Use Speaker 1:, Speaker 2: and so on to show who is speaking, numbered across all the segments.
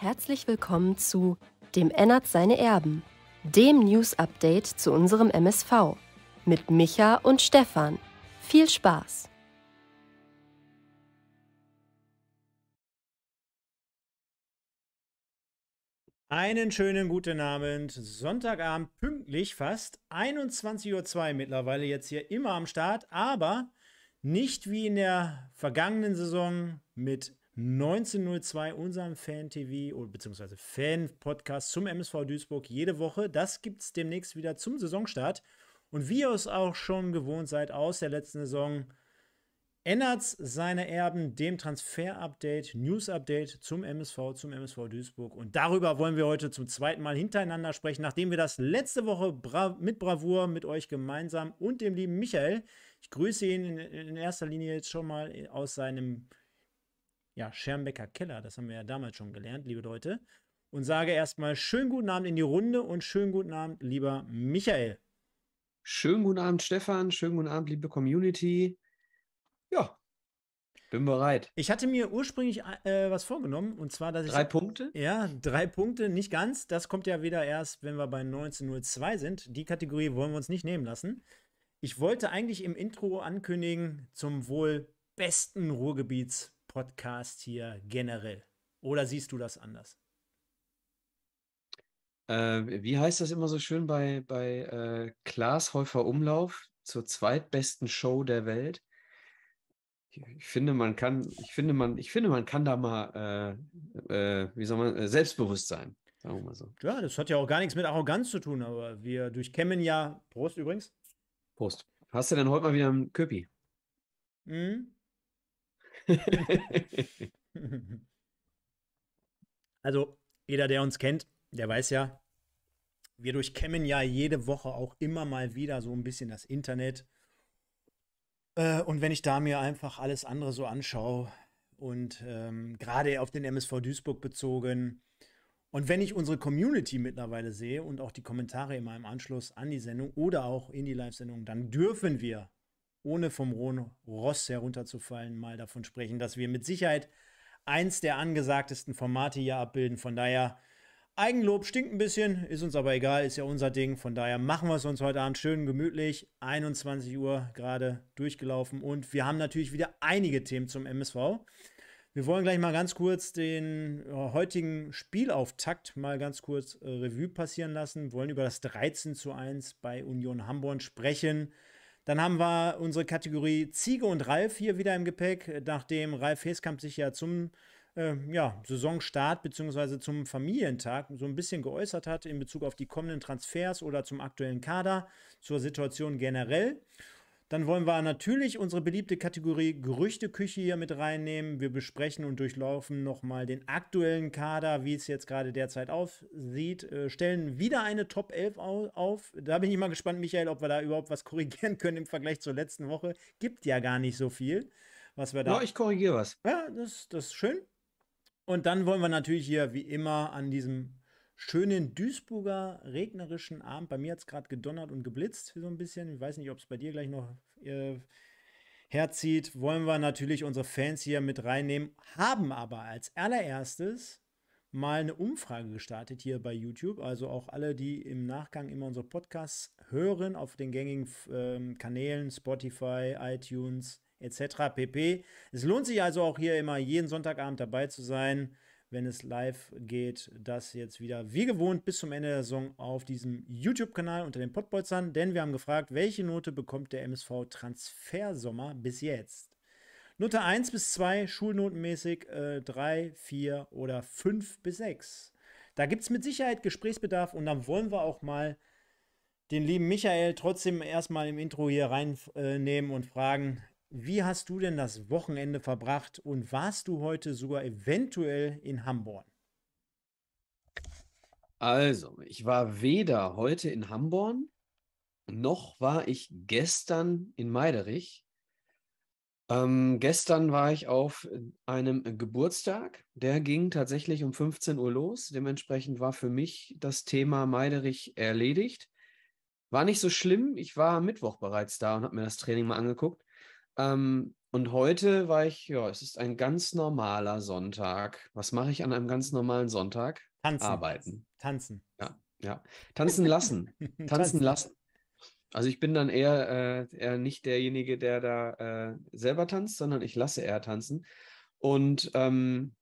Speaker 1: Herzlich willkommen
Speaker 2: zu Dem Ennert seine Erben, dem News-Update zu unserem MSV mit Micha und Stefan. Viel Spaß!
Speaker 1: Einen schönen guten Abend. Sonntagabend pünktlich fast 21.02 Uhr mittlerweile jetzt hier immer am Start, aber nicht wie in der vergangenen Saison mit 1902, unserem Fan-TV bzw. Fan-Podcast zum MSV Duisburg jede Woche. Das gibt es demnächst wieder zum Saisonstart. Und wie ihr es auch schon gewohnt seid aus der letzten Saison, ändert seine Erben dem Transfer-Update, News-Update zum MSV, zum MSV Duisburg. Und darüber wollen wir heute zum zweiten Mal hintereinander sprechen, nachdem wir das letzte Woche bra mit Bravour mit euch gemeinsam und dem lieben Michael, ich grüße ihn in, in erster Linie jetzt schon mal aus seinem ja, Schermbecker Keller, das haben wir ja damals schon gelernt, liebe Leute. Und sage erstmal schönen guten Abend in die Runde und schönen guten Abend, lieber Michael. Schönen guten Abend, Stefan. Schönen guten Abend, liebe Community. Ja, bin bereit. Ich hatte mir ursprünglich äh, was vorgenommen und zwar, dass ich. Drei Punkte? Ja, drei Punkte, nicht ganz. Das kommt ja wieder erst, wenn wir bei 1902 sind. Die Kategorie wollen wir uns nicht nehmen lassen. Ich wollte eigentlich im Intro ankündigen, zum wohl besten Ruhrgebiets Podcast hier generell? Oder siehst du das anders?
Speaker 2: Äh, wie heißt das immer so schön bei, bei äh, Klaas Häufer Umlauf zur zweitbesten Show der Welt? ich finde, man kann, ich finde, man, ich finde, man kann da mal, äh, äh, wie soll man, äh, selbstbewusst sein. Sagen wir mal so.
Speaker 1: Ja, das hat ja auch gar nichts mit Arroganz zu tun, aber wir durchkämmen ja. Prost übrigens.
Speaker 2: Prost. Hast du denn heute mal wieder einen Köpi?
Speaker 1: Mhm. also, jeder, der uns kennt, der weiß ja, wir durchkämmen ja jede Woche auch immer mal wieder so ein bisschen das Internet. Äh, und wenn ich da mir einfach alles andere so anschaue und ähm, gerade auf den MSV Duisburg bezogen, und wenn ich unsere Community mittlerweile sehe und auch die Kommentare immer im Anschluss an die Sendung oder auch in die Live-Sendung, dann dürfen wir ohne vom rohen Ross herunterzufallen, mal davon sprechen, dass wir mit Sicherheit eins der angesagtesten Formate hier abbilden. Von daher, Eigenlob stinkt ein bisschen, ist uns aber egal, ist ja unser Ding. Von daher machen wir es uns heute Abend schön gemütlich. 21 Uhr gerade durchgelaufen und wir haben natürlich wieder einige Themen zum MSV. Wir wollen gleich mal ganz kurz den äh, heutigen Spielauftakt mal ganz kurz äh, Revue passieren lassen, wir wollen über das 13 zu 1 bei Union Hamburg sprechen. Dann haben wir unsere Kategorie Ziege und Ralf hier wieder im Gepäck, nachdem Ralf Heskamp sich ja zum äh, ja, Saisonstart bzw. zum Familientag so ein bisschen geäußert hat in Bezug auf die kommenden Transfers oder zum aktuellen Kader, zur Situation generell. Dann wollen wir natürlich unsere beliebte Kategorie Gerüchteküche hier mit reinnehmen. Wir besprechen und durchlaufen nochmal den aktuellen Kader, wie es jetzt gerade derzeit aussieht. Äh, stellen wieder eine Top 11 auf. Da bin ich mal gespannt, Michael, ob wir da überhaupt was korrigieren können im Vergleich zur letzten Woche. Gibt ja gar nicht so viel, was wir da. Ja, ich korrigiere was. Ja, das, das ist schön. Und dann wollen wir natürlich hier wie immer an diesem schönen Duisburger regnerischen Abend. Bei mir hat es gerade gedonnert und geblitzt so ein bisschen. Ich weiß nicht, ob es bei dir gleich noch äh, herzieht. Wollen wir natürlich unsere Fans hier mit reinnehmen, haben aber als allererstes mal eine Umfrage gestartet hier bei YouTube. Also auch alle, die im Nachgang immer unsere Podcasts hören auf den gängigen äh, Kanälen Spotify, iTunes etc. pp. Es lohnt sich also auch hier immer jeden Sonntagabend dabei zu sein wenn es live geht, das jetzt wieder wie gewohnt bis zum Ende der Saison auf diesem YouTube-Kanal unter den Podbolzern. denn wir haben gefragt, welche Note bekommt der MSV Transfersommer bis jetzt? Note 1 bis 2, schulnotenmäßig äh, 3, 4 oder 5 bis 6. Da gibt es mit Sicherheit Gesprächsbedarf und dann wollen wir auch mal den lieben Michael trotzdem erstmal im Intro hier reinnehmen äh, und fragen, wie hast du denn das Wochenende verbracht und warst du heute sogar eventuell in Hamburg?
Speaker 2: Also, ich war weder heute in Hamburg, noch war ich gestern in Meiderich. Ähm, gestern war ich auf einem Geburtstag, der ging tatsächlich um 15 Uhr los. Dementsprechend war für mich das Thema Meiderich erledigt. War nicht so schlimm, ich war am Mittwoch bereits da und habe mir das Training mal angeguckt. Ähm, und heute war ich, ja, es ist ein ganz normaler Sonntag. Was mache ich an einem ganz normalen Sonntag? Tanzen. Arbeiten. Tanzen. Ja, ja. Tanzen lassen. Tanzen, lassen. Also ich bin dann eher, äh, eher nicht derjenige, der da äh, selber tanzt, sondern ich lasse eher tanzen. Und ähm,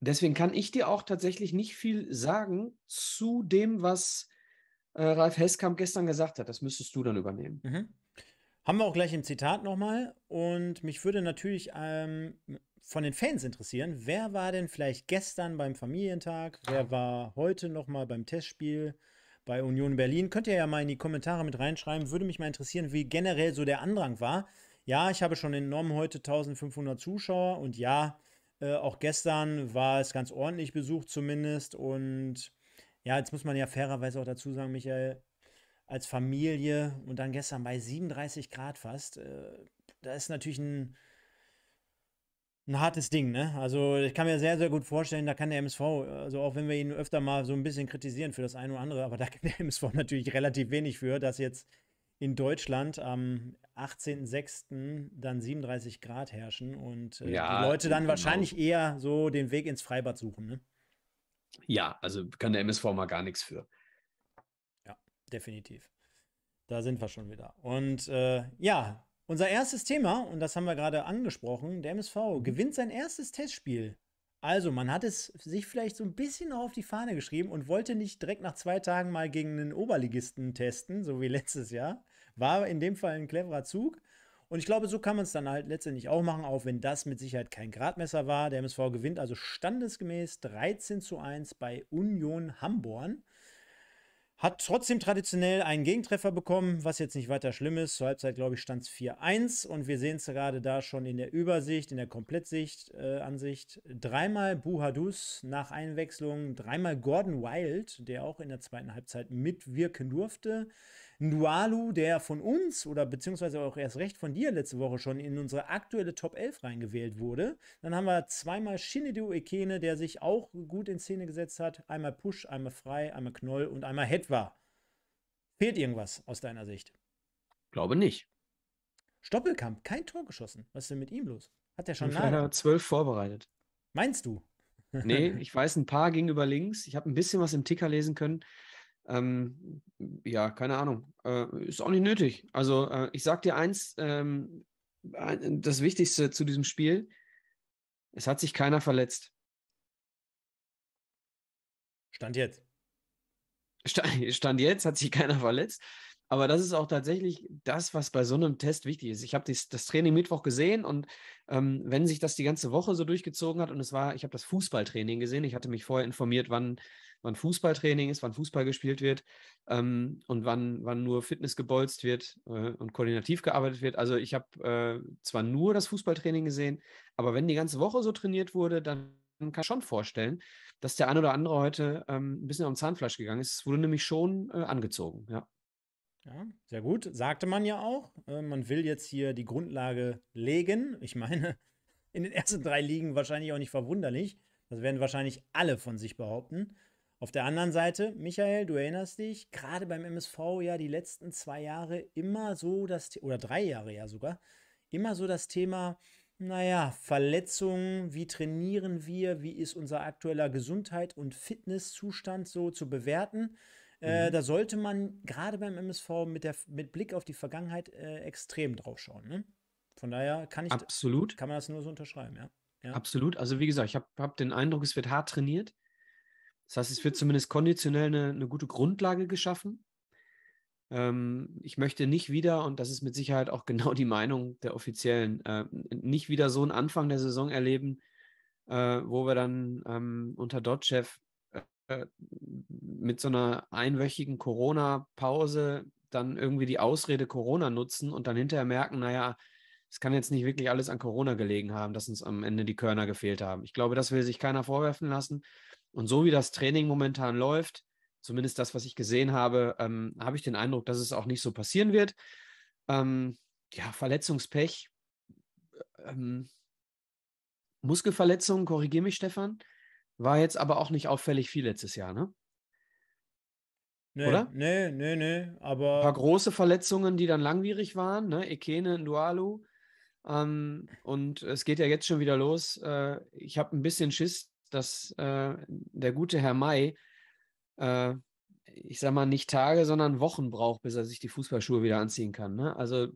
Speaker 2: deswegen kann ich dir auch tatsächlich nicht viel sagen zu dem, was äh, Ralf Heskamp gestern gesagt hat. Das müsstest du dann übernehmen.
Speaker 1: Mhm. Haben wir auch gleich im Zitat nochmal. Und mich würde natürlich ähm, von den Fans interessieren, wer war denn vielleicht gestern beim Familientag? Wer war heute nochmal beim Testspiel bei Union Berlin? Könnt ihr ja mal in die Kommentare mit reinschreiben. Würde mich mal interessieren, wie generell so der Andrang war. Ja, ich habe schon enorm heute 1500 Zuschauer. Und ja, äh, auch gestern war es ganz ordentlich besucht zumindest. Und ja, jetzt muss man ja fairerweise auch dazu sagen, Michael, als Familie und dann gestern bei 37 Grad fast. Äh, da ist natürlich ein, ein hartes Ding, ne? Also ich kann mir sehr, sehr gut vorstellen, da kann der MSV, also auch wenn wir ihn öfter mal so ein bisschen kritisieren für das eine oder andere, aber da kann der MSV natürlich relativ wenig für, dass jetzt in Deutschland am 18.06. dann 37 Grad herrschen und äh, ja, die Leute dann genau. wahrscheinlich eher so den Weg ins Freibad suchen, ne?
Speaker 2: Ja, also kann der MSV mal gar nichts für definitiv. Da
Speaker 1: sind wir schon wieder. Und äh, ja, unser erstes Thema, und das haben wir gerade angesprochen, der MSV mhm. gewinnt sein erstes Testspiel. Also, man hat es sich vielleicht so ein bisschen auch auf die Fahne geschrieben und wollte nicht direkt nach zwei Tagen mal gegen einen Oberligisten testen, so wie letztes Jahr. War in dem Fall ein cleverer Zug. Und ich glaube, so kann man es dann halt letztendlich auch machen, auch wenn das mit Sicherheit kein Gradmesser war. Der MSV gewinnt also standesgemäß 13 zu 1 bei Union Hamborn. Hat trotzdem traditionell einen Gegentreffer bekommen, was jetzt nicht weiter schlimm ist. Zur Halbzeit, glaube ich, stand es 4-1 und wir sehen es gerade da schon in der Übersicht, in der Komplettsicht, äh, Ansicht. Dreimal Buhadus nach Einwechslung, dreimal Gordon Wild, der auch in der zweiten Halbzeit mitwirken durfte. Nualu, der von uns oder beziehungsweise auch erst recht von dir letzte Woche schon in unsere aktuelle Top 11 reingewählt wurde. Dann haben wir zweimal Shinedu Ekene, der sich auch gut in Szene gesetzt hat. Einmal Push, einmal Frei, einmal Knoll und einmal Hetwa. Fehlt irgendwas aus deiner Sicht? Glaube nicht. Stoppelkamp, kein Tor geschossen. Was ist denn mit ihm los? Hat er schon leider
Speaker 2: zwölf vorbereitet. Meinst du? nee, ich weiß ein paar gegenüber links. Ich habe ein bisschen was im Ticker lesen können. Ähm, ja, keine Ahnung. Äh, ist auch nicht nötig. Also, äh, ich sag dir eins: ähm, Das Wichtigste zu diesem Spiel, es hat sich keiner verletzt. Stand jetzt. Stand, Stand jetzt hat sich keiner verletzt. Aber das ist auch tatsächlich das, was bei so einem Test wichtig ist. Ich habe das Training Mittwoch gesehen und ähm, wenn sich das die ganze Woche so durchgezogen hat und es war, ich habe das Fußballtraining gesehen. Ich hatte mich vorher informiert, wann, wann Fußballtraining ist, wann Fußball gespielt wird ähm, und wann, wann nur Fitness gebolzt wird äh, und koordinativ gearbeitet wird. Also ich habe äh, zwar nur das Fußballtraining gesehen, aber wenn die ganze Woche so trainiert wurde, dann kann ich schon vorstellen, dass der ein oder andere
Speaker 1: heute ähm, ein bisschen am Zahnfleisch gegangen ist. Es wurde nämlich schon äh, angezogen, ja. Ja, sehr gut. Sagte man ja auch. Äh, man will jetzt hier die Grundlage legen. Ich meine, in den ersten drei Ligen wahrscheinlich auch nicht verwunderlich. Das werden wahrscheinlich alle von sich behaupten. Auf der anderen Seite, Michael, du erinnerst dich, gerade beim MSV ja die letzten zwei Jahre immer so das, oder drei Jahre ja sogar, immer so das Thema, naja, Verletzungen, wie trainieren wir, wie ist unser aktueller Gesundheit und Fitnesszustand so zu bewerten. Äh, mhm. Da sollte man gerade beim MSV mit, der, mit Blick auf die Vergangenheit äh, extrem drauf schauen. Ne? Von daher kann ich Absolut. kann man das nur so unterschreiben, ja. ja. Absolut. Also
Speaker 2: wie gesagt, ich habe hab den Eindruck, es wird hart trainiert. Das heißt, es wird mhm. zumindest konditionell eine, eine gute Grundlage geschaffen. Ähm, ich möchte nicht wieder, und das ist mit Sicherheit auch genau die Meinung der Offiziellen, äh, nicht wieder so einen Anfang der Saison erleben, äh, wo wir dann ähm, unter Dotchev äh, mit so einer einwöchigen Corona-Pause dann irgendwie die Ausrede Corona nutzen und dann hinterher merken, naja, es kann jetzt nicht wirklich alles an Corona gelegen haben, dass uns am Ende die Körner gefehlt haben. Ich glaube, das will sich keiner vorwerfen lassen. Und so wie das Training momentan läuft, zumindest das, was ich gesehen habe, ähm, habe ich den Eindruck, dass es auch nicht so passieren wird. Ähm, ja, Verletzungspech, ähm, Muskelverletzungen, korrigiere mich, Stefan. War jetzt aber auch nicht auffällig viel letztes Jahr, ne?
Speaker 1: Nee, Oder? Nee, nee, nee. Aber ein
Speaker 2: paar große Verletzungen, die dann langwierig waren, ne? Ekene, Ndualu. Ähm, und es geht ja jetzt schon wieder los. Äh, ich habe ein bisschen Schiss, dass äh, der gute Herr May, äh, ich sag mal, nicht Tage, sondern Wochen braucht, bis er sich die Fußballschuhe wieder anziehen kann. Ne? Also,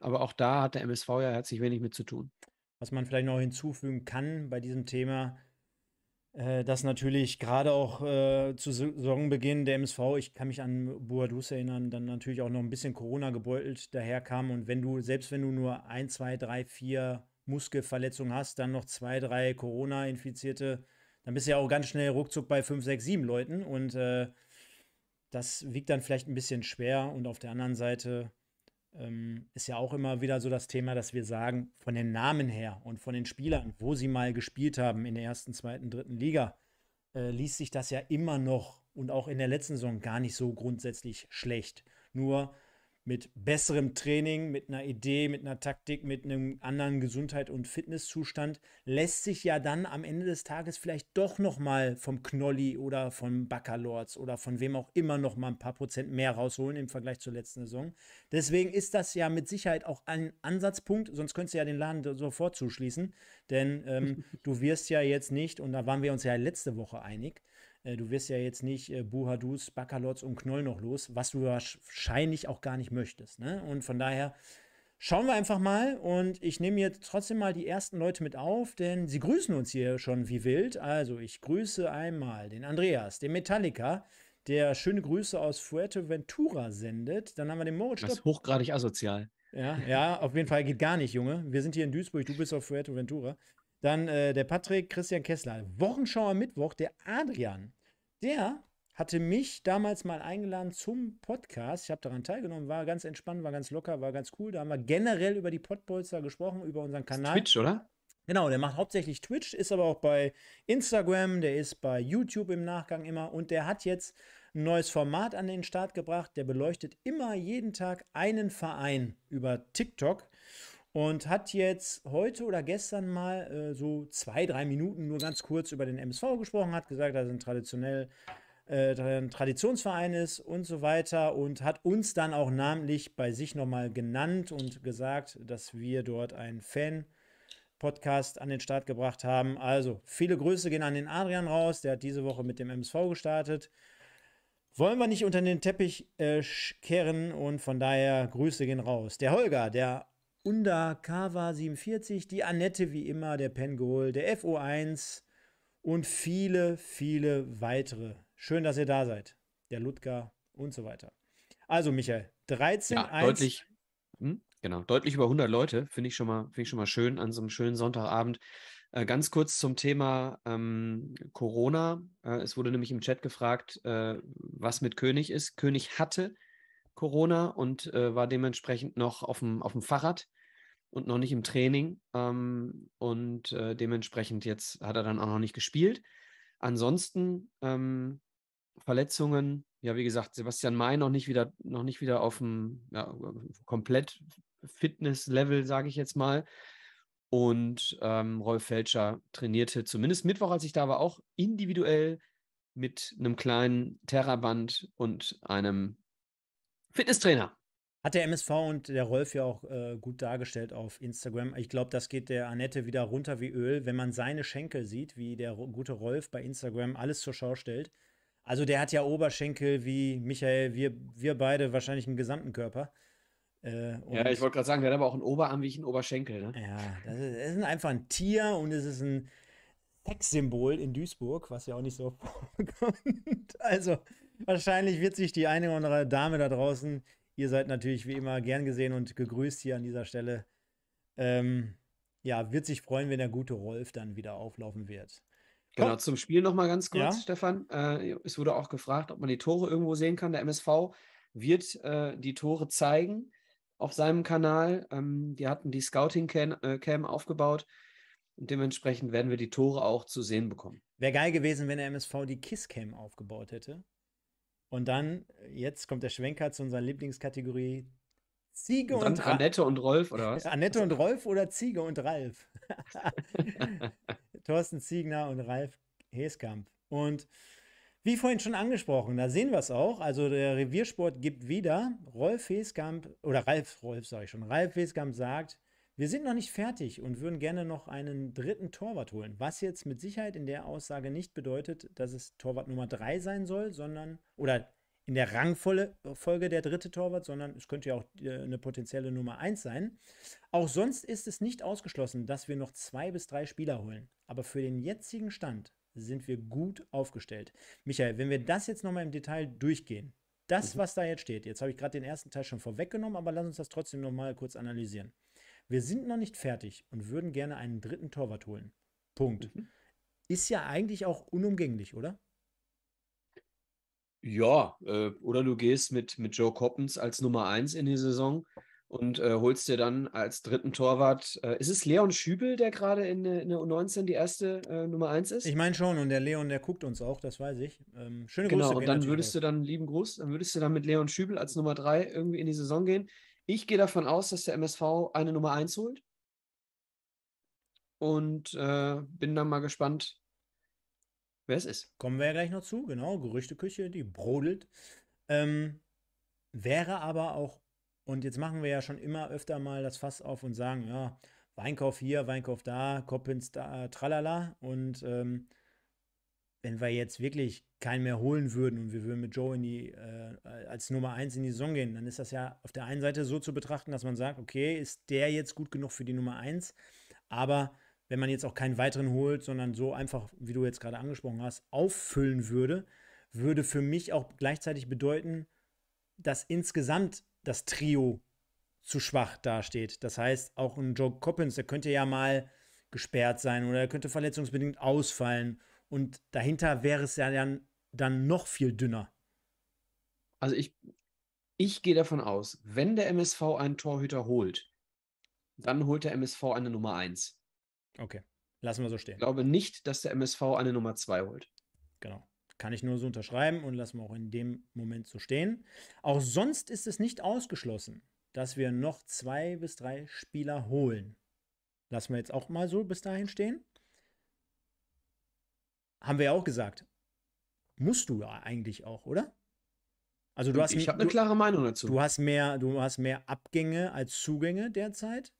Speaker 2: aber auch da hat der MSV ja herzlich wenig mit zu tun.
Speaker 1: Was man vielleicht noch hinzufügen kann bei diesem Thema, äh, dass natürlich gerade auch äh, zu Saisonbeginn der MSV, ich kann mich an Boadus erinnern, dann natürlich auch noch ein bisschen Corona gebeutelt daherkam. Und wenn du, selbst wenn du nur ein, zwei, drei, vier Muskelverletzungen hast, dann noch zwei, drei Corona-Infizierte, dann bist du ja auch ganz schnell ruckzuck bei fünf, sechs, sieben Leuten. Und äh, das wiegt dann vielleicht ein bisschen schwer. Und auf der anderen Seite ähm, ist ja auch immer wieder so das Thema, dass wir sagen, von den Namen her und von den Spielern, wo sie mal gespielt haben in der ersten, zweiten, dritten Liga, äh, liest sich das ja immer noch und auch in der letzten Saison gar nicht so grundsätzlich schlecht. Nur mit besserem Training, mit einer Idee, mit einer Taktik, mit einem anderen Gesundheit- und Fitnesszustand lässt sich ja dann am Ende des Tages vielleicht doch noch mal vom Knolli oder vom Baccalords oder von wem auch immer noch mal ein paar Prozent mehr rausholen im Vergleich zur letzten Saison. Deswegen ist das ja mit Sicherheit auch ein Ansatzpunkt, sonst könntest du ja den Laden sofort zuschließen, denn ähm, du wirst ja jetzt nicht und da waren wir uns ja letzte Woche einig, äh, du wirst ja jetzt nicht äh, Buhadus, Bakalots und Knoll noch los, was du wahrscheinlich auch gar nicht möchtest. Ne? Und von daher schauen wir einfach mal und ich nehme jetzt trotzdem mal die ersten Leute mit auf, denn sie grüßen uns hier schon wie wild. Also ich grüße einmal den Andreas, den Metallica, der schöne Grüße aus Fuerteventura sendet. Dann haben wir den Moritz. Das ist hochgradig asozial. Ja, ja, auf jeden Fall geht gar nicht, Junge. Wir sind hier in Duisburg, du bist auf Fuerteventura. Dann äh, der Patrick, Christian Kessler. Wochenschauer Mittwoch, der Adrian. Der hatte mich damals mal eingeladen zum Podcast. Ich habe daran teilgenommen, war ganz entspannt, war ganz locker, war ganz cool. Da haben wir generell über die Podbolster gesprochen, über unseren Kanal. Twitch, oder? Genau, der macht hauptsächlich Twitch, ist aber auch bei Instagram, der ist bei YouTube im Nachgang immer und der hat jetzt ein neues Format an den Start gebracht. Der beleuchtet immer jeden Tag einen Verein über TikTok und hat jetzt heute oder gestern mal äh, so zwei, drei Minuten nur ganz kurz über den MSV gesprochen, hat gesagt, dass er ein traditionell äh, ein Traditionsverein ist und so weiter und hat uns dann auch namentlich bei sich nochmal genannt und gesagt, dass wir dort einen Fan Podcast an den Start gebracht haben. Also viele Grüße gehen an den Adrian raus, der hat diese Woche mit dem MSV gestartet wollen wir nicht unter den Teppich äh, kehren und von daher Grüße gehen raus. Der Holger, der Kava 47, die Annette wie immer, der Pengol, der FO1 und viele, viele weitere. Schön, dass ihr da seid. Der Ludger und so weiter. Also Michael, 13 ja, 1, deutlich,
Speaker 2: hm, genau, deutlich über 100 Leute finde ich schon finde ich schon mal schön an so einem schönen Sonntagabend. Äh, ganz kurz zum Thema ähm, Corona. Äh, es wurde nämlich im Chat gefragt, äh, was mit König ist. König hatte Corona und äh, war dementsprechend noch auf dem, Fahrrad und noch nicht im Training. Ähm, und äh, dementsprechend jetzt hat er dann auch noch nicht gespielt. Ansonsten ähm, Verletzungen, ja, wie gesagt, Sebastian May noch nicht wieder, noch nicht wieder auf dem ja, komplett Fitness-Level, sage ich jetzt mal. Und ähm, Rolf Felscher trainierte zumindest Mittwoch, als ich da war, auch individuell mit einem kleinen Terraband und einem Fitnesstrainer.
Speaker 1: Hat der MSV und der Rolf ja auch äh, gut dargestellt auf Instagram. Ich glaube, das geht der Annette wieder runter wie Öl, wenn man seine Schenkel sieht, wie der gute Rolf bei Instagram alles zur Schau stellt. Also der hat ja Oberschenkel wie Michael, wir, wir beide wahrscheinlich einen gesamten Körper. Äh, ja, ich wollte gerade sagen, der hat aber auch einen Oberarm wie ich einen Oberschenkel. Ne? Ja, das ist, das ist einfach ein Tier und es ist ein Sexsymbol in Duisburg, was ja auch nicht so vorkommt. Also wahrscheinlich wird sich die eine oder andere Dame da draußen, ihr seid natürlich wie immer gern gesehen und gegrüßt hier an dieser Stelle. Ähm, ja, wird sich freuen, wenn der gute Rolf dann wieder auflaufen wird. Genau, zum Spiel nochmal ganz kurz, ja? Stefan.
Speaker 2: Äh, es wurde auch gefragt, ob man die Tore irgendwo sehen kann. Der MSV wird äh, die Tore zeigen auf seinem Kanal. Ähm, die hatten die Scouting-Cam äh, aufgebaut.
Speaker 1: Und dementsprechend werden wir die Tore auch zu sehen bekommen. Wäre geil gewesen, wenn der MSV die Kiss Cam aufgebaut hätte. Und dann, äh, jetzt kommt der Schwenker zu unserer Lieblingskategorie Ziege und, und Ra Annette und Rolf oder was? Annette und Rolf oder Ziege und Ralf? Thorsten Ziegner und Ralf Heskamp. Und wie vorhin schon angesprochen, da sehen wir es auch. Also der Reviersport gibt wieder. Rolf Feskamp, oder Ralf, Rolf sage ich schon, Ralf Feskamp sagt, wir sind noch nicht fertig und würden gerne noch einen dritten Torwart holen. Was jetzt mit Sicherheit in der Aussage nicht bedeutet, dass es Torwart Nummer 3 sein soll, sondern, oder in der Rangfolge äh, der dritte Torwart, sondern es könnte ja auch äh, eine potenzielle Nummer 1 sein. Auch sonst ist es nicht ausgeschlossen, dass wir noch zwei bis drei Spieler holen. Aber für den jetzigen Stand sind wir gut aufgestellt. Michael, wenn wir das jetzt nochmal im Detail durchgehen, das, mhm. was da jetzt steht, jetzt habe ich gerade den ersten Teil schon vorweggenommen, aber lass uns das trotzdem nochmal kurz analysieren. Wir sind noch nicht fertig und würden gerne einen dritten Torwart holen. Punkt. Mhm. Ist ja eigentlich auch unumgänglich, oder?
Speaker 2: Ja, äh, oder du gehst mit, mit Joe Coppens als Nummer 1 in die Saison und äh, holst dir dann als dritten Torwart. Äh, ist es Leon
Speaker 1: Schübel, der gerade in, in, der U19 die erste äh, Nummer 1 ist? Ich meine schon, und der Leon, der guckt uns auch, das weiß ich.
Speaker 2: Ähm, schöne genau, Grüße. Genau, und dann würdest du dann, lieben Gruß, dann würdest du dann mit Leon Schübel als Nummer 3 irgendwie in die Saison gehen. Ich gehe davon aus, dass der MSV eine Nummer 1 holt.
Speaker 1: Und äh, bin dann mal gespannt, wer es ist. Kommen wir ja gleich noch zu, genau. Gerüchteküche, die brodelt. Ähm, wäre aber auch und jetzt machen wir ja schon immer öfter mal das Fass auf und sagen, ja, Weinkauf hier, Weinkauf da, Koppins da, tralala. Und ähm, wenn wir jetzt wirklich keinen mehr holen würden und wir würden mit Joe in die, äh, als Nummer 1 in die Saison gehen, dann ist das ja auf der einen Seite so zu betrachten, dass man sagt, okay, ist der jetzt gut genug für die Nummer 1? Aber wenn man jetzt auch keinen weiteren holt, sondern so einfach, wie du jetzt gerade angesprochen hast, auffüllen würde, würde für mich auch gleichzeitig bedeuten, dass insgesamt das Trio zu schwach dasteht. Das heißt, auch ein Joe Coppins, der könnte ja mal gesperrt sein oder er könnte verletzungsbedingt ausfallen. Und dahinter wäre es ja dann, dann noch viel dünner. Also ich, ich gehe davon aus, wenn
Speaker 2: der MSV einen Torhüter holt, dann holt der MSV eine Nummer 1.
Speaker 1: Okay, lassen wir so stehen. Ich glaube nicht, dass der MSV eine Nummer 2 holt. Genau. Kann ich nur so unterschreiben und lassen wir auch in dem Moment so stehen. Auch sonst ist es nicht ausgeschlossen, dass wir noch zwei bis drei Spieler holen. Lassen wir jetzt auch mal so bis dahin stehen. Haben wir ja auch gesagt. Musst du ja eigentlich auch, oder? Also du ich hast ich habe eine klare Meinung dazu. Du hast mehr, du hast mehr Abgänge als Zugänge derzeit.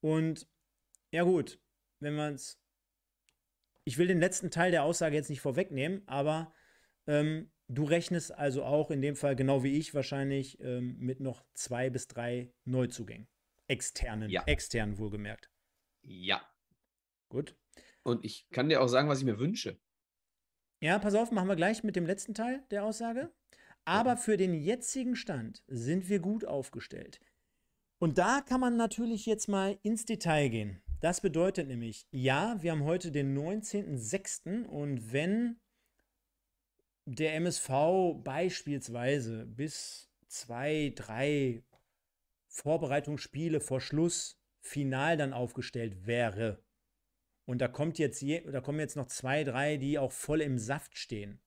Speaker 1: Und ja gut, wenn man es ich will den letzten Teil der Aussage jetzt nicht vorwegnehmen, aber ähm, du rechnest also auch in dem Fall, genau wie ich, wahrscheinlich ähm, mit noch zwei bis drei Neuzugängen. Externen, ja. externen wohlgemerkt.
Speaker 2: Ja. Gut. Und ich kann dir auch sagen, was ich mir wünsche.
Speaker 1: Ja, pass auf, machen wir gleich mit dem letzten Teil der Aussage. Aber ja. Mhm. für den jetzigen Stand sind wir gut aufgestellt. Und da kann man natürlich jetzt mal ins Detail gehen. Das bedeutet nämlich, ja, wir haben heute den 19.06. und wenn der MSV beispielsweise bis zwei, drei Vorbereitungsspiele vor Schluss final dann aufgestellt wäre, und da, kommt jetzt je, da kommen jetzt noch zwei, drei, die auch voll im Saft stehen,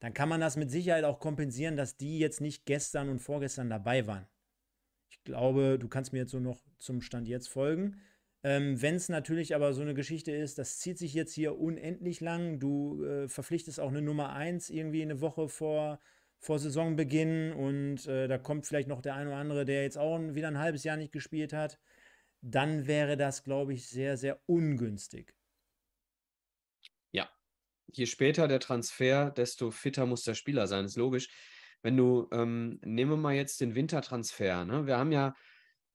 Speaker 1: dann kann man das mit Sicherheit auch kompensieren, dass die jetzt nicht gestern und vorgestern dabei waren. Ich glaube, du kannst mir jetzt so noch zum Stand jetzt folgen. Ähm, Wenn es natürlich aber so eine Geschichte ist, das zieht sich jetzt hier unendlich lang, du äh, verpflichtest auch eine Nummer 1 irgendwie eine Woche vor, vor Saisonbeginn und äh, da kommt vielleicht noch der ein oder andere, der jetzt auch wieder ein halbes Jahr nicht gespielt hat, dann wäre das, glaube ich, sehr, sehr ungünstig.
Speaker 2: Ja, je später der Transfer, desto fitter muss der Spieler sein, ist logisch. Wenn du, ähm, nehmen wir mal jetzt den Wintertransfer, ne? wir haben ja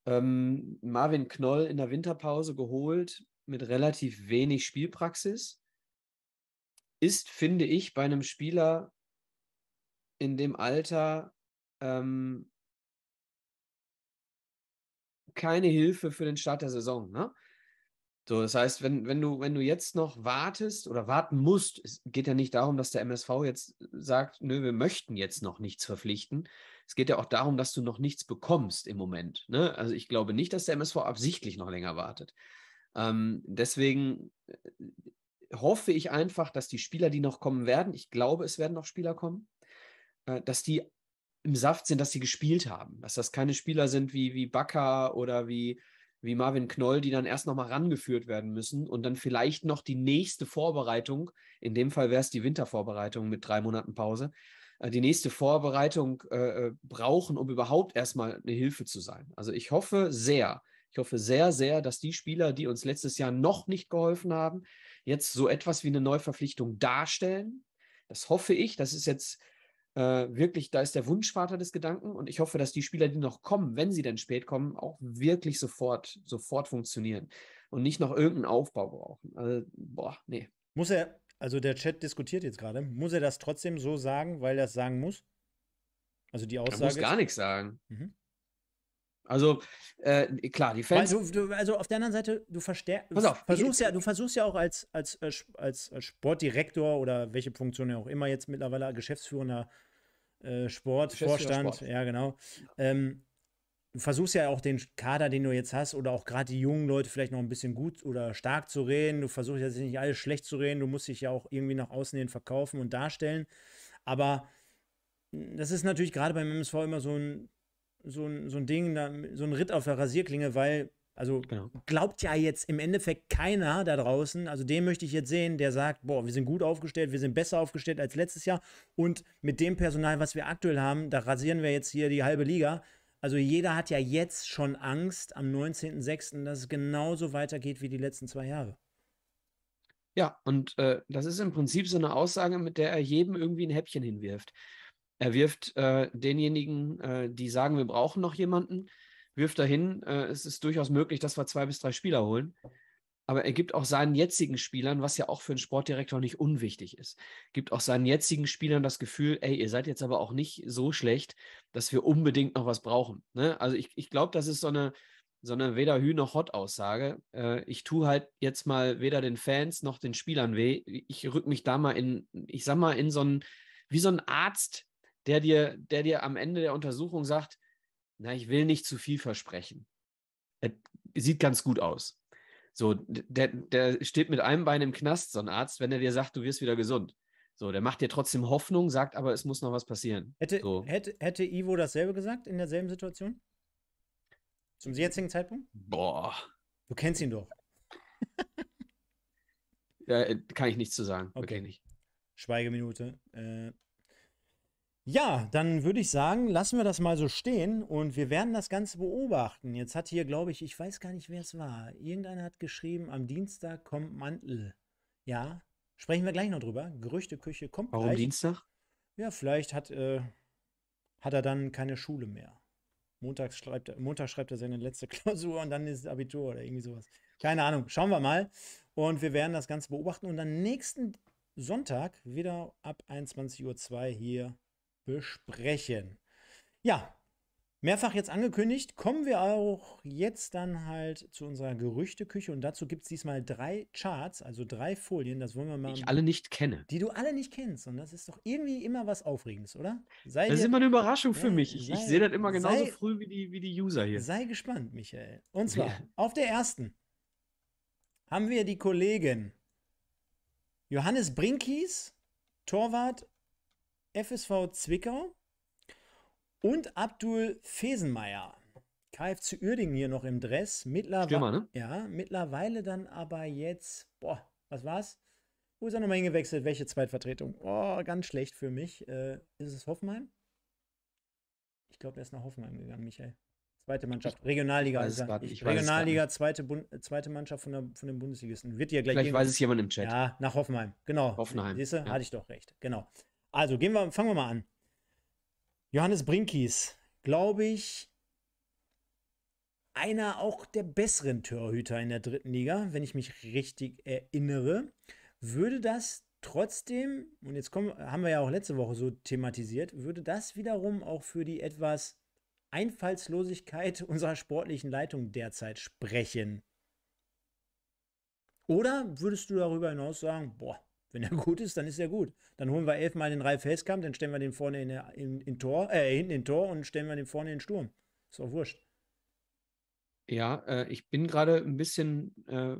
Speaker 2: ähm, Marvin Knoll in der Winterpause geholt mit relativ wenig Spielpraxis. Ist, finde ich, bei einem Spieler in dem Alter ähm, keine Hilfe für den Start der Saison. Ne? So, das heißt, wenn, wenn, du, wenn du jetzt noch wartest oder warten musst, es geht ja nicht darum, dass der MSV jetzt sagt, nö, wir möchten jetzt noch nichts verpflichten, es geht ja auch darum, dass du noch nichts bekommst im Moment. Ne? Also ich glaube nicht, dass der MSV absichtlich noch länger wartet. Ähm, deswegen äh, hoffe ich einfach, dass die Spieler, die noch kommen werden, ich glaube, es werden noch Spieler kommen, äh, dass die im Saft sind, dass sie gespielt haben. Dass das keine Spieler sind wie, wie Bakker oder wie, wie Marvin Knoll, die dann erst nochmal rangeführt werden müssen und dann vielleicht noch die nächste Vorbereitung, in dem Fall wäre es die Wintervorbereitung mit drei Monaten Pause, äh, die nächste Vorbereitung äh, äh, brauchen, um überhaupt erstmal eine Hilfe zu sein. Also ich hoffe sehr, ich hoffe sehr, sehr, dass die Spieler, die uns letztes Jahr noch nicht geholfen haben, jetzt so etwas wie eine Neuverpflichtung darstellen. Das hoffe ich. Das ist jetzt äh, wirklich, da ist der Wunschvater des Gedanken. Und ich hoffe, dass die Spieler, die noch kommen, wenn sie denn spät kommen, auch wirklich sofort, sofort funktionieren und nicht noch irgendeinen Aufbau
Speaker 1: brauchen. Also, boah, nee. Muss er also der Chat diskutiert jetzt gerade. Muss er das trotzdem so sagen, weil er es sagen muss? Also die Aussage. Er muss gar nichts
Speaker 2: sagen. Mhm.
Speaker 1: Also äh, klar, die Fans. Du, du, also auf der anderen Seite, du verstärkst, versuchst ja, du versuchst ja auch als, als, äh, als, äh, Sportdirektor oder welche Funktion ja auch immer jetzt mittlerweile Geschäftsführender äh, Sportvorstand, Vorstand, Sport. ja genau, ähm, du versuchst ja auch den Kader, den du jetzt hast, oder auch gerade die jungen Leute vielleicht noch ein bisschen gut oder stark zu reden. Du versuchst ja nicht alles schlecht zu reden. Du musst dich ja auch irgendwie nach außen hin verkaufen und darstellen. Aber hm, das ist natürlich gerade beim MSV immer so ein, so ein, so ein Ding, so ein Ritt auf der Rasierklinge, weil, also genau. glaubt ja jetzt im Endeffekt keiner da draußen, also den möchte ich jetzt sehen, der sagt, boah, wir sind gut aufgestellt, wir sind besser aufgestellt als letztes Jahr und mit dem Personal, was wir aktuell haben, da rasieren wir jetzt hier die halbe Liga. Also jeder hat ja jetzt schon Angst am 19.06., dass es genauso weitergeht wie die letzten zwei Jahre. Ja, und äh, das ist im Prinzip so eine Aussage, mit der er jedem irgendwie ein
Speaker 2: Häppchen hinwirft. Er wirft äh, denjenigen, äh, die sagen, wir brauchen noch jemanden, wirft dahin, äh, es ist durchaus möglich, dass wir zwei bis drei Spieler holen aber er gibt auch seinen jetzigen Spielern, was ja auch für einen Sportdirektor nicht unwichtig ist, gibt auch seinen jetzigen Spielern das Gefühl, ey, ihr seid jetzt aber auch nicht so schlecht, dass wir unbedingt noch was brauchen. Ne? Also ich, ich glaube, das ist so eine, so eine weder Hü noch Hot-Aussage. Äh, ich tue halt jetzt mal weder den Fans noch den Spielern weh. Ich rück mich da mal in, ich sag mal, in so einen, wie so ein Arzt, der dir, der dir am Ende der Untersuchung sagt, na, ich will nicht zu viel versprechen. Es sieht ganz gut aus. So, der, der steht mit einem Bein im Knast, so ein Arzt, wenn er dir sagt, du wirst wieder gesund. So, der macht dir trotzdem Hoffnung,
Speaker 1: sagt aber, es muss noch was passieren. Hätte, so. hätte, hätte Ivo dasselbe gesagt in derselben Situation? Zum jetzigen Zeitpunkt? Boah. Du kennst ihn doch. da äh, kann ich nichts zu sagen. Okay. nicht. Schweigeminute. Äh, ja, dann würde ich sagen, lassen wir das mal so stehen und wir werden das Ganze beobachten. Jetzt hat hier, glaube ich, ich weiß gar nicht, wer es war. Irgendeiner hat geschrieben, am Dienstag kommt Mantel. Ja, sprechen wir gleich noch drüber. Gerüchteküche kommt Warum gleich. Dienstag? Ja, vielleicht hat, äh, hat er dann keine Schule mehr. Montag schreibt, er, Montag schreibt er seine letzte Klausur und dann ist Abitur oder irgendwie sowas. Keine Ahnung, schauen wir mal. Und wir werden das Ganze beobachten und dann nächsten Sonntag wieder ab 21.02 Uhr hier besprechen. Ja, mehrfach jetzt angekündigt, kommen wir auch jetzt dann halt zu unserer Gerüchteküche und dazu gibt es diesmal drei Charts, also drei Folien, das wollen wir mal. Die ich alle nicht kenne. Die du alle nicht kennst und das ist doch irgendwie immer was Aufregendes, oder? Sei das ist immer eine Überraschung für ja, mich. Ich, ich sehe das immer genauso sei, früh wie die, wie die User hier. Sei gespannt, Michael. Und zwar, auf der ersten haben wir die Kollegen Johannes Brinkies, Torwart FSV Zwickau und Abdul Fesenmeier. KFC Uerding hier noch im Dress. Mittlerweile, Stürmer, ne? Ja, mittlerweile dann aber jetzt, boah, was war's? Wo ist er nochmal hingewechselt? Welche Zweitvertretung? Oh, ganz schlecht für mich. Äh, ist es Hoffenheim? Ich glaube, er ist nach Hoffenheim gegangen, Michael. Zweite Mannschaft, Regionalliga. Ich weiß ich, ich Regionalliga, weiß zweite, zweite Mannschaft von, der, von den Bundesligisten. Wird ja gleich. Vielleicht weiß es jemand im Chat. Ja, nach Hoffenheim. Genau. Hoffenheim. Siehste, ja. hatte ich doch recht. Genau. Also gehen wir, fangen wir mal an. Johannes Brinkies, glaube ich, einer auch der besseren Torhüter in der dritten Liga, wenn ich mich richtig erinnere. Würde das trotzdem, und jetzt kommen, haben wir ja auch letzte Woche so thematisiert, würde das wiederum auch für die etwas Einfallslosigkeit unserer sportlichen Leitung derzeit sprechen? Oder würdest du darüber hinaus sagen, boah, wenn er gut ist, dann ist er gut. Dann holen wir elfmal den Ralf Heskamp, dann stellen wir den vorne in, in, in Tor, äh, hinten in Tor und stellen wir den vorne in den Sturm. Ist doch wurscht.
Speaker 2: Ja, äh, ich bin gerade ein bisschen äh,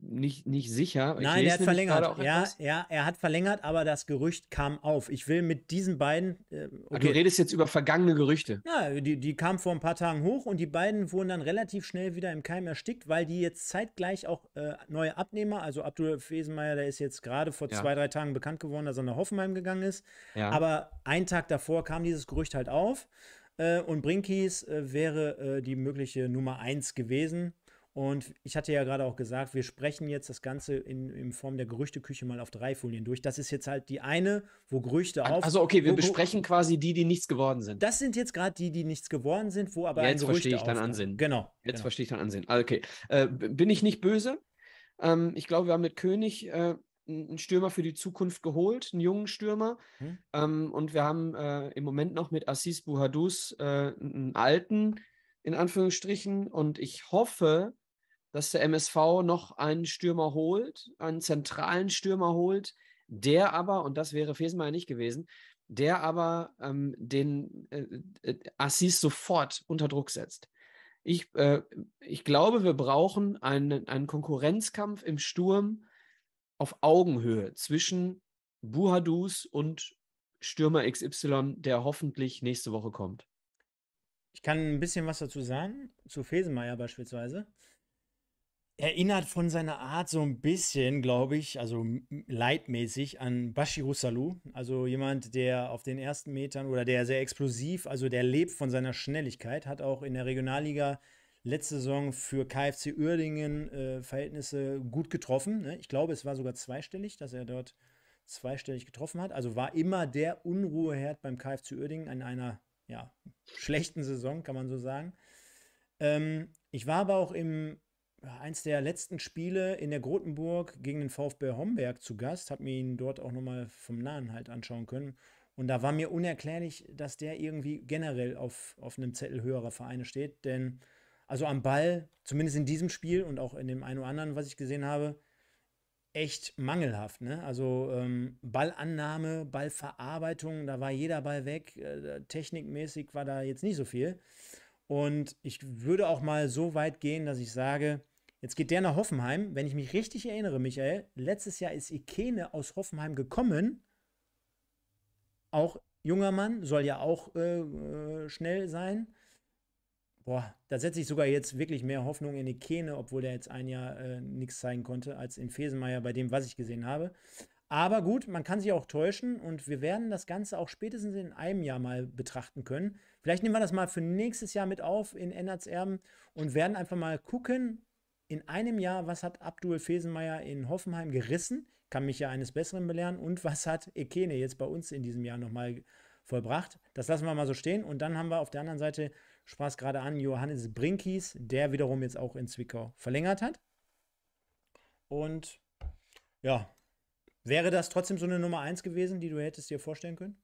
Speaker 2: nicht, nicht sicher. Ich Nein, er hat verlängert. Ja,
Speaker 1: ja, er hat verlängert, aber das Gerücht kam auf. Ich will mit diesen beiden. Äh, okay. Du redest jetzt über vergangene Gerüchte. Ja, die, die kamen vor ein paar Tagen hoch und die beiden wurden dann relativ schnell wieder im Keim erstickt, weil die jetzt zeitgleich auch äh, neue Abnehmer, also Abdul Fesenmeier, der ist jetzt gerade vor ja. zwei, drei Tagen bekannt geworden, dass er nach Hoffenheim gegangen ist. Ja. Aber einen Tag davor kam dieses Gerücht halt auf. Äh, und Brinkies äh, wäre äh, die mögliche Nummer eins gewesen und ich hatte ja gerade auch gesagt, wir sprechen jetzt das Ganze in, in Form der Gerüchteküche mal auf drei Folien durch. Das ist jetzt halt die eine, wo Gerüchte auf. Also okay, wir besprechen quasi die, die nichts geworden sind. Das sind jetzt gerade die, die nichts geworden sind, wo aber ja, jetzt verstehe ich dann aufkommen.
Speaker 2: Ansinn. Genau. Jetzt genau. verstehe ich dann Ansinn. Also okay, äh, bin ich nicht böse? Ähm, ich glaube, wir haben mit König äh, einen Stürmer für die Zukunft geholt, einen jungen Stürmer. Hm. Ähm, und wir haben äh, im Moment noch mit Assis Buhadus äh, einen alten in Anführungsstrichen. Und ich hoffe, dass der MSV noch einen Stürmer holt, einen zentralen Stürmer holt, der aber, und das wäre Fesenmeier nicht gewesen, der aber ähm, den äh, äh Assis sofort unter Druck setzt. Ich, äh, ich glaube, wir brauchen einen, einen Konkurrenzkampf im Sturm auf Augenhöhe zwischen Buhadus
Speaker 1: und Stürmer XY, der hoffentlich nächste Woche kommt. Ich kann ein bisschen was dazu sagen, zu Fesenmeier beispielsweise erinnert von seiner Art so ein bisschen, glaube ich, also leitmäßig an Bashiru Salou. Also jemand, der auf den ersten Metern oder der sehr explosiv, also der lebt von seiner Schnelligkeit, hat auch in der Regionalliga letzte Saison für KFC Uerdingen äh, Verhältnisse gut getroffen. Ne? Ich glaube, es war sogar zweistellig, dass er dort zweistellig getroffen hat. Also war immer der Unruheherd beim KFC Uerdingen in einer ja, schlechten Saison, kann man so sagen. Ähm, ich war aber auch im eins der letzten Spiele in der Grotenburg gegen den VfB Homberg zu Gast, habe mir ihn dort auch nochmal vom Nahen halt anschauen können. Und da war mir unerklärlich, dass der irgendwie generell auf, auf einem Zettel höherer Vereine steht, denn also am Ball, zumindest in diesem Spiel und auch in dem einen oder anderen, was ich gesehen habe, echt mangelhaft. Ne? Also ähm, Ballannahme, Ballverarbeitung, da war jeder Ball weg. Äh, technikmäßig war da jetzt nicht so viel. Und ich würde auch mal so weit gehen, dass ich sage, Jetzt geht der nach Hoffenheim. Wenn ich mich richtig erinnere, Michael, letztes Jahr ist Ikene aus Hoffenheim gekommen. Auch junger Mann, soll ja auch äh, äh schnell sein. Boah, da setze ich sogar jetzt wirklich mehr Hoffnung in Ikene, obwohl der jetzt ein Jahr äh, nichts zeigen konnte, als in Fesenmeier bei dem, was ich gesehen habe. Aber gut, man kann sich auch täuschen und wir werden das Ganze auch spätestens in einem Jahr mal betrachten können. Vielleicht nehmen wir das mal für nächstes Jahr mit auf in Ennards Erben und werden einfach mal gucken, in einem Jahr, was hat Abdul Fesenmeier in Hoffenheim gerissen? Kann mich ja eines Besseren belehren. Und was hat Ekene jetzt bei uns in diesem Jahr nochmal vollbracht? Das lassen wir mal so stehen. Und dann haben wir auf der anderen Seite, Spaß gerade an, Johannes Brinkies, der wiederum jetzt auch in Zwickau verlängert hat. Und ja, wäre das trotzdem so eine Nummer 1 gewesen, die du hättest dir vorstellen können?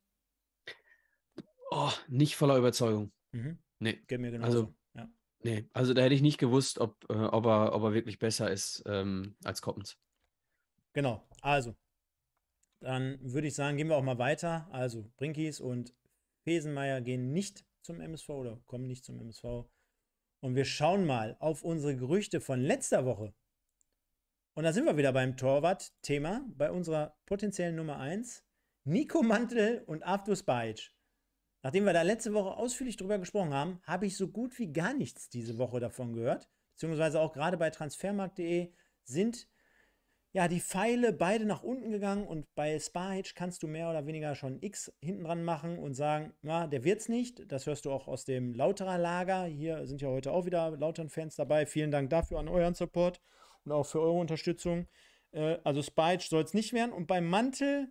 Speaker 2: Oh, nicht voller Überzeugung. Mhm. Nee. Geht mir genauso. Also, Nee, also da hätte ich nicht gewusst, ob, äh, ob, er, ob er wirklich besser ist ähm, als Coppens.
Speaker 1: Genau, also. Dann würde ich sagen, gehen wir auch mal weiter. Also Brinkies und Pesenmeier gehen nicht zum MSV oder kommen nicht zum MSV. Und wir schauen mal auf unsere Gerüchte von letzter Woche. Und da sind wir wieder beim Torwart-Thema, bei unserer potenziellen Nummer 1. Nico Mantel und Avdus Bajic. Nachdem wir da letzte Woche ausführlich drüber gesprochen haben, habe ich so gut wie gar nichts diese Woche davon gehört. Beziehungsweise auch gerade bei transfermarkt.de sind ja die Pfeile beide nach unten gegangen und bei Sparhitch kannst du mehr oder weniger schon X hinten dran machen und sagen, na, der wird's nicht. Das hörst du auch aus dem Lauterer Lager. Hier sind ja heute auch wieder Lautern-Fans dabei. Vielen Dank dafür an euren Support und auch für eure Unterstützung. Äh, also Sparhitch soll es nicht werden. Und bei Mantel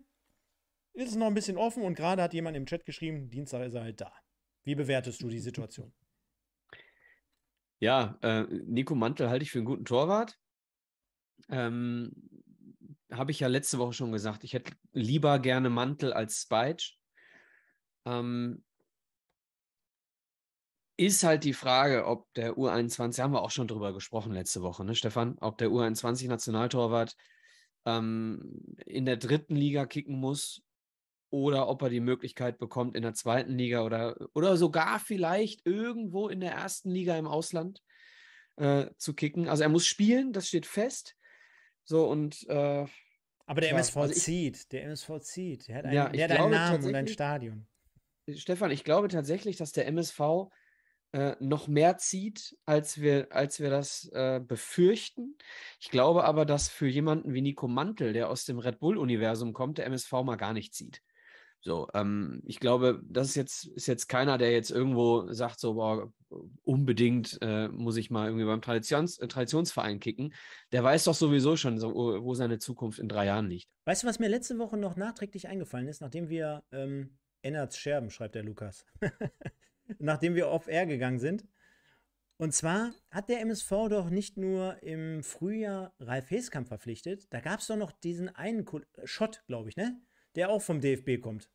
Speaker 1: ist es noch ein bisschen offen und gerade hat jemand im Chat geschrieben, Dienstag ist er halt da. Wie bewertest du die Situation?
Speaker 2: Ja, äh, Nico Mantel halte ich für einen guten Torwart. Ähm, Habe ich ja letzte Woche schon gesagt, ich hätte lieber gerne Mantel als Speitsch. Ähm, ist halt die Frage, ob der U21, haben wir auch schon drüber gesprochen letzte Woche, ne, Stefan, ob der U21-Nationaltorwart ähm, in der dritten Liga kicken muss oder ob er die Möglichkeit bekommt, in der zweiten Liga oder, oder sogar vielleicht irgendwo in der ersten Liga im Ausland äh, zu kicken. Also er muss spielen, das steht fest. So und äh, aber der ja, MSV also ich, zieht, der MSV zieht. Der hat einen, ja, der hat einen Namen und ein Stadion. Stefan, ich glaube tatsächlich, dass der MSV äh, noch mehr zieht, als wir, als wir das äh, befürchten. Ich glaube aber, dass für jemanden wie Nico Mantel, der aus dem Red Bull-Universum kommt, der MSV mal gar nicht zieht. So, ähm, ich glaube, das ist jetzt, ist jetzt keiner, der jetzt irgendwo sagt, so, boah, unbedingt äh, muss ich mal irgendwie beim Traditions äh, Traditionsverein kicken. Der weiß doch sowieso schon, so, wo seine Zukunft in drei Jahren liegt.
Speaker 1: Weißt du, was mir letzte Woche noch nachträglich eingefallen ist, nachdem wir ähm, Ennards Scherben, schreibt der Lukas, nachdem wir off-air gegangen sind? Und zwar hat der MSV doch nicht nur im Frühjahr Ralf Heskamp verpflichtet, da gab es doch noch diesen einen Shot, glaube ich, ne? der auch vom DFB kommt,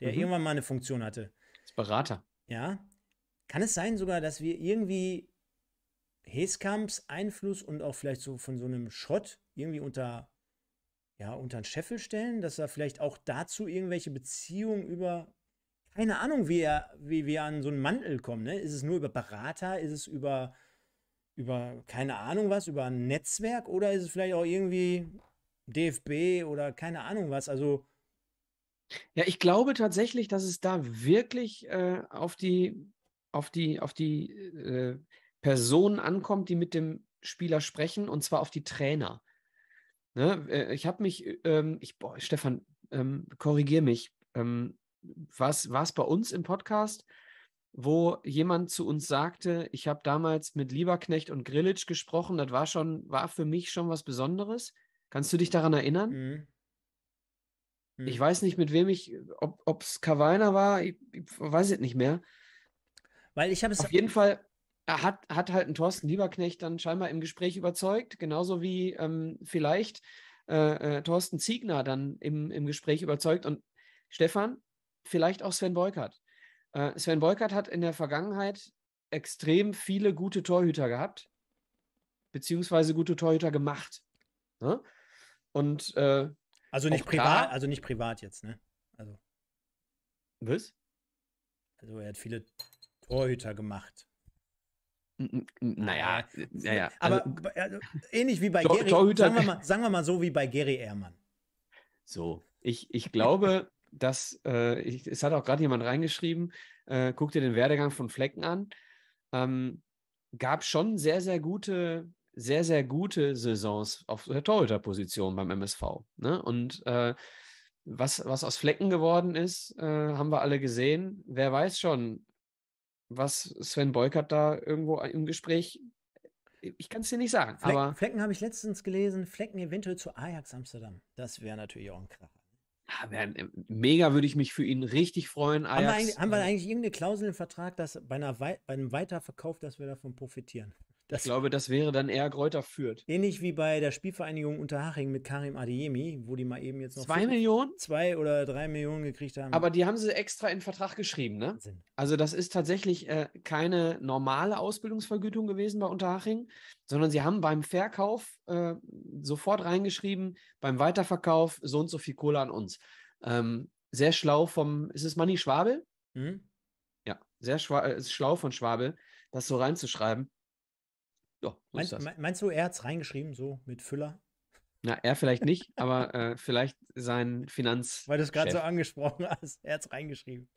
Speaker 1: der mhm. irgendwann mal eine Funktion hatte.
Speaker 2: Als Berater.
Speaker 1: Ja. Kann es sein sogar, dass wir irgendwie Heskamps Einfluss und auch vielleicht so von so einem Schott irgendwie unter, ja, unter den Scheffel stellen, dass er vielleicht auch dazu irgendwelche Beziehungen über, keine Ahnung, wie, er, wie wir an so einen Mantel kommen. Ne? Ist es nur über Berater? Ist es über, über, keine Ahnung was, über ein Netzwerk? Oder ist es vielleicht auch irgendwie DFB oder keine Ahnung was? Also ja, ich glaube tatsächlich, dass es da wirklich äh, auf die, auf die, auf
Speaker 2: die äh, Personen ankommt, die mit dem Spieler sprechen, und zwar auf die Trainer. Ne? Äh, ich habe mich, ähm, ich, boah, Stefan, ähm, korrigier mich. Ähm, war es bei uns im Podcast, wo jemand zu uns sagte, ich habe damals mit Lieberknecht und Grillitsch gesprochen, das war schon, war für mich schon was Besonderes. Kannst du dich daran erinnern? Mhm. Hm. Ich mhm. weiß nicht, mit wem ich, ob es Kavainer war, ich, ich weiß es nicht mehr. Weil ich habe es. Auf jeden Fall äh, hat, hat halt ein Thorsten Lieberknecht dann scheinbar im Gespräch überzeugt, genauso wie ähm, vielleicht äh, äh, Thorsten Ziegner dann im, im Gespräch überzeugt und Stefan, vielleicht auch Sven Beukert. Äh, Sven Beukert hat in der Vergangenheit extrem viele gute Torhüter gehabt, beziehungsweise gute Torhüter gemacht.
Speaker 1: Ne? Und äh, also nicht privat, also nicht privat jetzt, ne? Also. Was? Also er hat viele Torhüter gemacht.
Speaker 2: Ah, naja, naja. Aber also, also, ähnlich wie bei Tor, Gary, Torhüter. Sagen wir,
Speaker 1: mal, sagen wir mal so wie bei Gary Ehrmann.
Speaker 2: So, ich, ich glaube, dass, äh, ich, es hat auch gerade jemand reingeschrieben, äh, guck dir den Werdegang von Flecken an. Ähm, gab schon sehr, sehr gute sehr, sehr gute Saisons auf der Torhüterposition beim MSV. Ne? Und äh, was, was aus Flecken geworden ist, äh, haben wir alle gesehen. Wer weiß schon, was Sven Beukert da irgendwo im Gespräch.
Speaker 1: Ich kann es dir nicht sagen. Flecken, aber Flecken habe ich letztens gelesen. Flecken eventuell zu Ajax Amsterdam. Das wäre natürlich auch ein Kracher. Ne? Ah,
Speaker 2: ähm, mega würde ich mich für ihn richtig freuen. Ajax. Haben, wir eigentlich,
Speaker 1: haben wir ähm eigentlich irgendeine Klausel im Vertrag, dass bei, einer, bei einem Weiterverkauf, dass wir davon profitieren? Das ich glaube, das wäre dann eher Kräuter führt. Ähnlich wie bei der Spielvereinigung Unterhaching mit Karim Adeyemi, wo die mal eben jetzt noch. Zwei Millionen? Zwei oder drei Millionen gekriegt haben. Aber die haben sie extra in Vertrag geschrieben, ne? Wahnsinn. Also, das ist tatsächlich äh, keine
Speaker 2: normale Ausbildungsvergütung gewesen bei Unterhaching, sondern sie haben beim Verkauf äh, sofort reingeschrieben, beim Weiterverkauf so und so viel Kohle an uns. Ähm, sehr schlau vom. Ist es Manni Schwabel? Mhm. Ja, sehr äh, schlau von Schwabel, das so reinzuschreiben ja, so meinst, ist
Speaker 1: das. meinst du, er hat es reingeschrieben, so mit Füller?
Speaker 2: Na, er vielleicht nicht, aber äh, vielleicht sein Finanz. Weil du es gerade so
Speaker 1: angesprochen hast, er hat es reingeschrieben.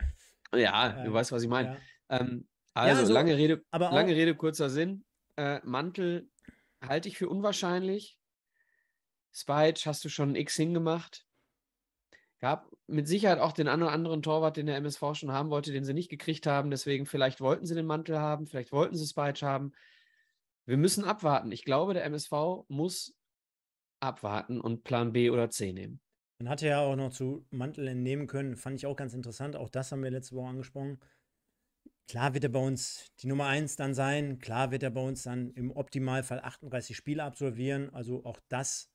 Speaker 1: Ja, ähm, du weißt, was ich meine. Ja. Ähm, also, ja, also, lange, Rede, aber auch, Rede,
Speaker 2: kurzer Sinn. Äh, Mantel halte ich für unwahrscheinlich. Spike hast du schon ein X hingemacht. Gab mit Sicherheit auch den einen oder anderen Torwart, den der MSV schon haben wollte, den sie nicht gekriegt haben. Deswegen, vielleicht wollten sie den Mantel haben, vielleicht wollten sie Spike haben. Wir müssen abwarten. Ich glaube, der MSV muss abwarten und Plan B oder C nehmen.
Speaker 1: Man hatte ja auch noch zu Mantel entnehmen können, fand ich auch ganz interessant. Auch das haben wir letzte Woche angesprochen. Klar wird er bei uns die Nummer 1 dann sein. Klar wird er bei uns dann im Optimalfall 38 Spiele absolvieren. Also auch das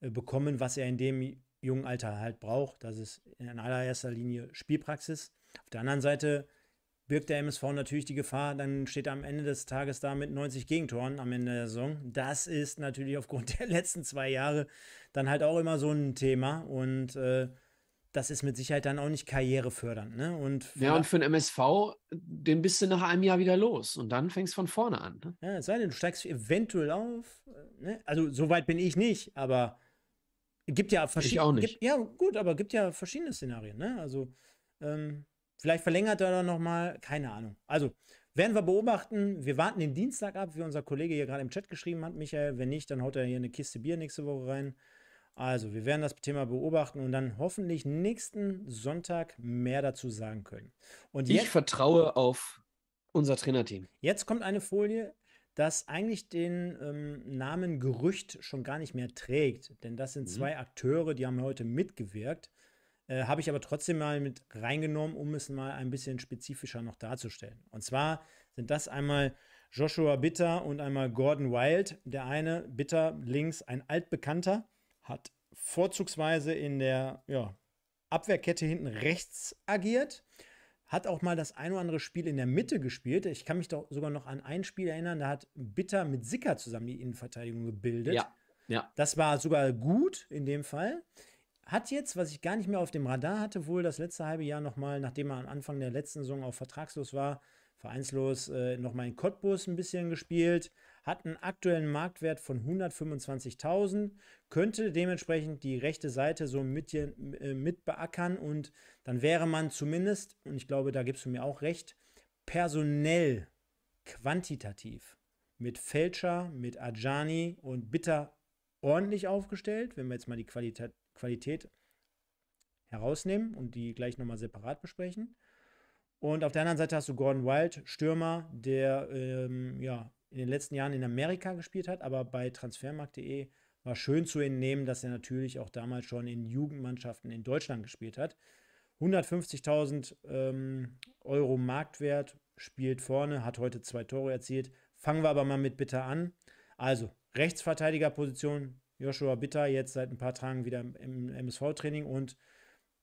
Speaker 1: äh, bekommen, was er in dem jungen Alter halt braucht. Das ist in allererster Linie Spielpraxis. Auf der anderen Seite birgt der MSV natürlich die Gefahr, dann steht er am Ende des Tages da mit 90 Gegentoren am Ende der Saison. Das ist natürlich aufgrund der letzten zwei Jahre dann halt auch immer so ein Thema und äh, das ist mit Sicherheit dann auch nicht karrierefördernd. Ne? Und ja, und für den MSV, den bist du nach einem Jahr wieder los und dann fängst du von vorne an. Ne? Ja, es sei denn, du steigst eventuell auf. Äh, ne? Also, so weit bin ich nicht, aber gibt ja verschiedene. Ich auch nicht. Gibt, ja, gut, aber gibt ja verschiedene Szenarien. Ne? Also, ähm, Vielleicht verlängert er dann nochmal, keine Ahnung. Also, werden wir beobachten. Wir warten den Dienstag ab, wie unser Kollege hier gerade im Chat geschrieben hat, Michael. Wenn nicht, dann haut er hier eine Kiste Bier nächste Woche rein. Also, wir werden das Thema beobachten und dann hoffentlich nächsten Sonntag mehr dazu sagen können. Und jetzt, ich vertraue auf unser Trainerteam. Jetzt kommt eine Folie, das eigentlich den ähm, Namen Gerücht schon gar nicht mehr trägt. Denn das sind mhm. zwei Akteure, die haben heute mitgewirkt. Äh, Habe ich aber trotzdem mal mit reingenommen, um es mal ein bisschen spezifischer noch darzustellen. Und zwar sind das einmal Joshua Bitter und einmal Gordon Wild. Der eine, Bitter links, ein altbekannter, hat vorzugsweise in der ja, Abwehrkette hinten rechts agiert. Hat auch mal das ein oder andere Spiel in der Mitte gespielt. Ich kann mich doch sogar noch an ein Spiel erinnern, da hat Bitter mit Sicker zusammen die Innenverteidigung gebildet. Ja, ja. Das war sogar gut in dem Fall. Hat jetzt, was ich gar nicht mehr auf dem Radar hatte, wohl das letzte halbe Jahr nochmal, nachdem er am Anfang der letzten Saison auch vertragslos war, vereinslos äh, nochmal in Cottbus ein bisschen gespielt, hat einen aktuellen Marktwert von 125.000, könnte dementsprechend die rechte Seite so mit, äh, mit beackern und dann wäre man zumindest, und ich glaube, da gibst du mir auch recht, personell, quantitativ mit Fälscher, mit Ajani und Bitter ordentlich aufgestellt, wenn wir jetzt mal die Qualität Qualität herausnehmen und die gleich nochmal separat besprechen. Und auf der anderen Seite hast du Gordon Wild, Stürmer, der ähm, ja, in den letzten Jahren in Amerika gespielt hat, aber bei transfermarkt.de war schön zu entnehmen, dass er natürlich auch damals schon in Jugendmannschaften in Deutschland gespielt hat. 150.000 ähm, Euro Marktwert, spielt vorne, hat heute zwei Tore erzielt. Fangen wir aber mal mit Bitter an. Also, Rechtsverteidigerposition, Joshua Bitter jetzt seit ein paar Tagen wieder im, MSV-Training und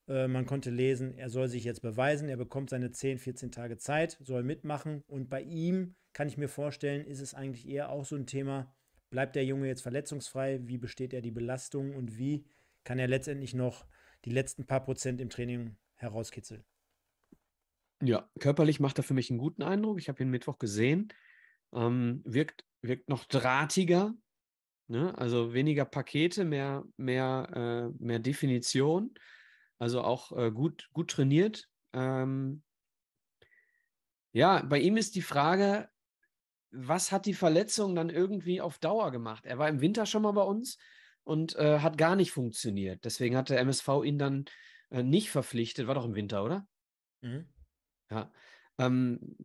Speaker 1: äh, man konnte lesen, er soll sich jetzt beweisen, er bekommt seine 10, 14 Tage Zeit, soll mitmachen und bei ihm kann ich mir vorstellen, ist es eigentlich eher auch so ein Thema, bleibt der Junge jetzt verletzungsfrei, wie besteht er die Belastung und wie kann er letztendlich noch die letzten paar Prozent im Training herauskitzeln.
Speaker 2: Ja, körperlich macht er für mich einen guten Eindruck. Ich habe ihn Mittwoch gesehen. Ähm, wirkt, wirkt noch drahtiger, Ne? Also weniger Pakete, mehr, mehr, äh, mehr Definition. Also auch äh, gut, gut trainiert. Ähm ja, bei ihm ist die Frage, was hat die Verletzung dann irgendwie auf Dauer gemacht? Er war im Winter schon mal bei uns und äh, hat gar nicht funktioniert. Deswegen hat der MSV ihn dann äh, nicht verpflichtet. War doch im Winter, oder? Mhm. Ja. Ähm,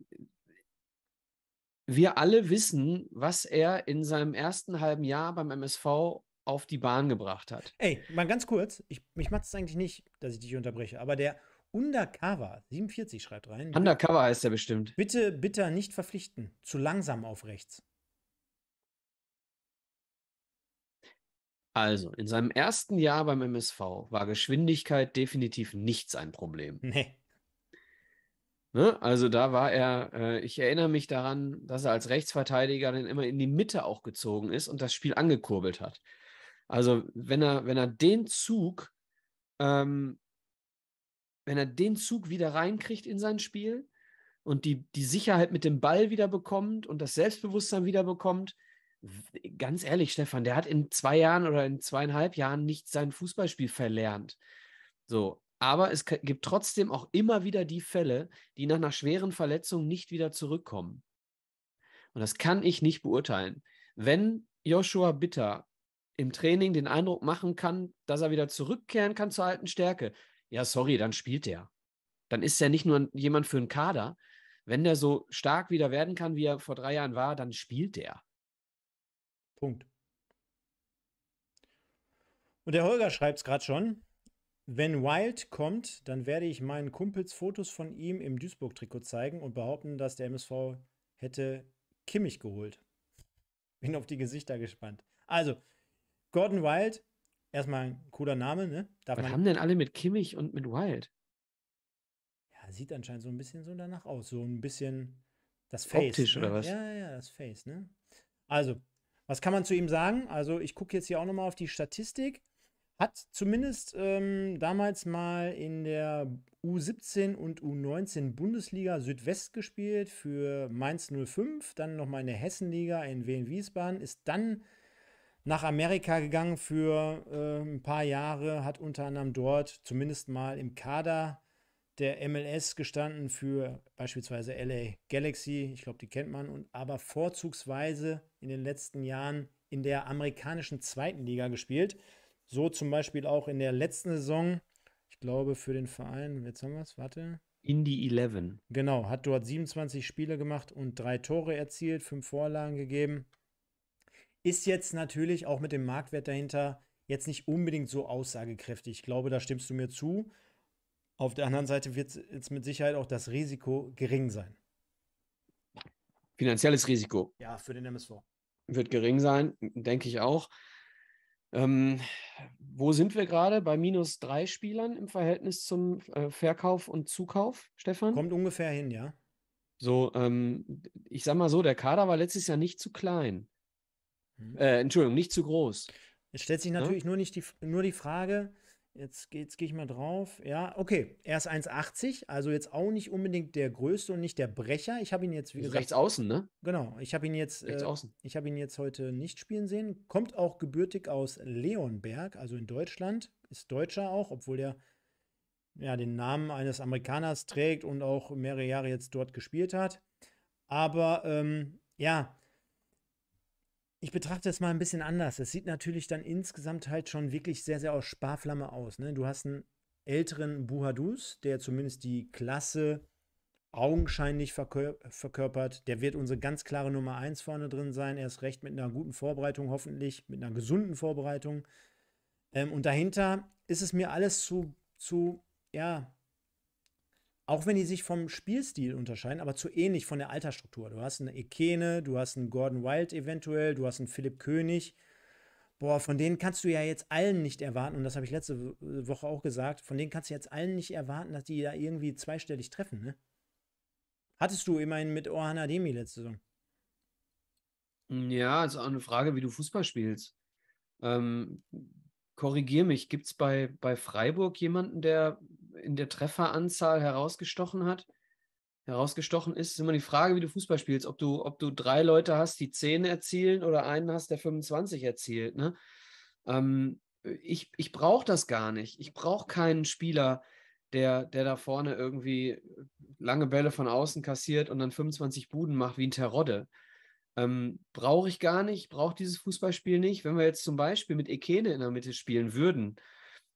Speaker 2: wir alle wissen, was er in seinem ersten halben Jahr beim MSV auf die Bahn gebracht hat.
Speaker 1: Ey, mal ganz kurz, ich, mich macht es eigentlich nicht, dass ich dich unterbreche, aber der Undercover 47 schreibt rein. Undercover
Speaker 2: heißt er bestimmt.
Speaker 1: Bitte, bitte nicht verpflichten. Zu langsam auf rechts.
Speaker 2: Also, in seinem ersten Jahr beim MSV war Geschwindigkeit definitiv nichts ein Problem. Nee. Ne? Also da war er, äh, ich erinnere mich daran, dass er als Rechtsverteidiger dann immer in die Mitte auch gezogen ist und das Spiel angekurbelt hat. Also wenn er, wenn er den Zug, ähm, wenn er den Zug wieder reinkriegt in sein Spiel und die, die Sicherheit mit dem Ball wieder bekommt und das Selbstbewusstsein wieder bekommt, ganz ehrlich, Stefan, der hat in zwei Jahren oder in zweieinhalb Jahren nicht sein Fußballspiel verlernt. So, aber es gibt trotzdem auch immer wieder die Fälle, die nach einer schweren Verletzung nicht wieder zurückkommen. Und das kann ich nicht beurteilen. Wenn Joshua Bitter im Training den Eindruck machen kann, dass er wieder zurückkehren kann zur alten Stärke, ja, sorry, dann spielt er. Dann ist er nicht nur jemand für einen Kader. Wenn der so stark wieder werden kann, wie er
Speaker 1: vor drei Jahren war, dann spielt er. Punkt. Und der Holger schreibt es gerade schon. Wenn Wild kommt, dann werde ich meinen Kumpels Fotos von ihm im Duisburg-Trikot zeigen und behaupten, dass der MSV hätte Kimmich geholt. Bin auf die Gesichter gespannt. Also, Gordon Wild, erstmal ein cooler Name, ne? Darf Was haben
Speaker 2: denn alle mit Kimmich und mit Wild?
Speaker 1: Ja, sieht anscheinend so ein bisschen so danach aus. So ein bisschen das Face. Optisch ne? oder was? Ja, ja, das Face, ne? Also, was kann man zu ihm sagen? Also, ich gucke jetzt hier auch nochmal auf die Statistik. Hat zumindest ähm, damals mal in der U17 und U19 Bundesliga Südwest gespielt für Mainz 05, dann nochmal in der Hessenliga in Wien Wiesbaden, ist dann nach Amerika gegangen für äh, ein paar Jahre, hat unter anderem dort zumindest mal im Kader der MLS gestanden für beispielsweise LA Galaxy, ich glaube, die kennt man, und aber vorzugsweise in den letzten Jahren in der amerikanischen zweiten Liga gespielt. So zum Beispiel auch in der letzten Saison, ich glaube für den Verein, jetzt haben wir es, warte. Indy 11. Genau, hat dort 27 Spiele gemacht und drei Tore erzielt, fünf Vorlagen gegeben. Ist jetzt natürlich auch mit dem Marktwert dahinter jetzt nicht unbedingt so aussagekräftig. Ich glaube, da stimmst du mir zu. Auf der anderen Seite wird jetzt mit Sicherheit auch das Risiko gering sein.
Speaker 2: Finanzielles Risiko.
Speaker 1: Ja, für den MSV.
Speaker 2: Wird gering sein, denke ich auch. Ähm, wo sind wir gerade? Bei minus drei Spielern im Verhältnis zum äh, Verkauf
Speaker 1: und Zukauf, Stefan? Kommt ungefähr hin, ja.
Speaker 2: So, ähm, ich sag mal so, der Kader war letztes Jahr nicht zu klein. Hm. Äh, Entschuldigung, nicht zu groß. Es stellt sich ne? natürlich
Speaker 1: ja? nur, nicht die, nur die Frage, Jetzt, jetzt gehe ich mal drauf. Ja, okay. Er ist 1,80, also jetzt auch nicht unbedingt der Größte und nicht der Brecher. Ich habe ihn jetzt, wie gesagt. Rechts außen, ne? Genau. Ich habe ihn jetzt. Rechts äh, außen. ich habe ihn jetzt heute nicht spielen sehen. Kommt auch gebürtig aus Leonberg, also in Deutschland. Ist Deutscher auch, obwohl er ja, den Namen eines Amerikaners trägt und auch mehrere Jahre jetzt dort gespielt hat. Aber ähm, ja, ich betrachte es mal ein bisschen anders. Es sieht natürlich dann insgesamt halt schon wirklich sehr, sehr aus Sparflamme aus. Ne? Du hast einen älteren Buhadus, der zumindest die Klasse augenscheinlich verkör verkörpert. Der wird unsere ganz klare Nummer 1 vorne drin sein. Er ist recht mit einer guten Vorbereitung, hoffentlich, mit einer gesunden Vorbereitung. Ähm, und dahinter ist es mir alles zu, zu, ja, auch wenn die sich vom Spielstil unterscheiden, aber zu ähnlich von der Altersstruktur. Du hast eine Ekene, du hast einen Gordon Wild eventuell, du hast einen Philipp König. Boah, von denen kannst du ja jetzt allen nicht erwarten, und das habe ich letzte Woche auch gesagt, von denen kannst du jetzt allen nicht erwarten, dass die da irgendwie zweistellig treffen, ne? Hattest du immerhin mit Orhan Ademi letzte Saison.
Speaker 2: Hm, ja, ist auch eine Frage, wie du Fußball spielst. Ähm, korrigier mich, gibt es bei, bei Freiburg jemanden, der in der Trefferanzahl herausgestochen hat, herausgestochen ist, ist immer die Frage, wie du Fußball spielst, ob du, ob du drei Leute hast, die zehn erzielen oder einen hast, der 25 erzielt. Ne? Ähm, ich ich brauche das gar nicht. Ich brauche keinen Spieler, der, der da vorne irgendwie lange Bälle von außen kassiert und dann 25 Buden macht wie ein Terodde. Ähm, brauche ich gar nicht, brauche dieses Fußballspiel nicht. Wenn wir jetzt zum Beispiel mit Ekene in der Mitte spielen würden,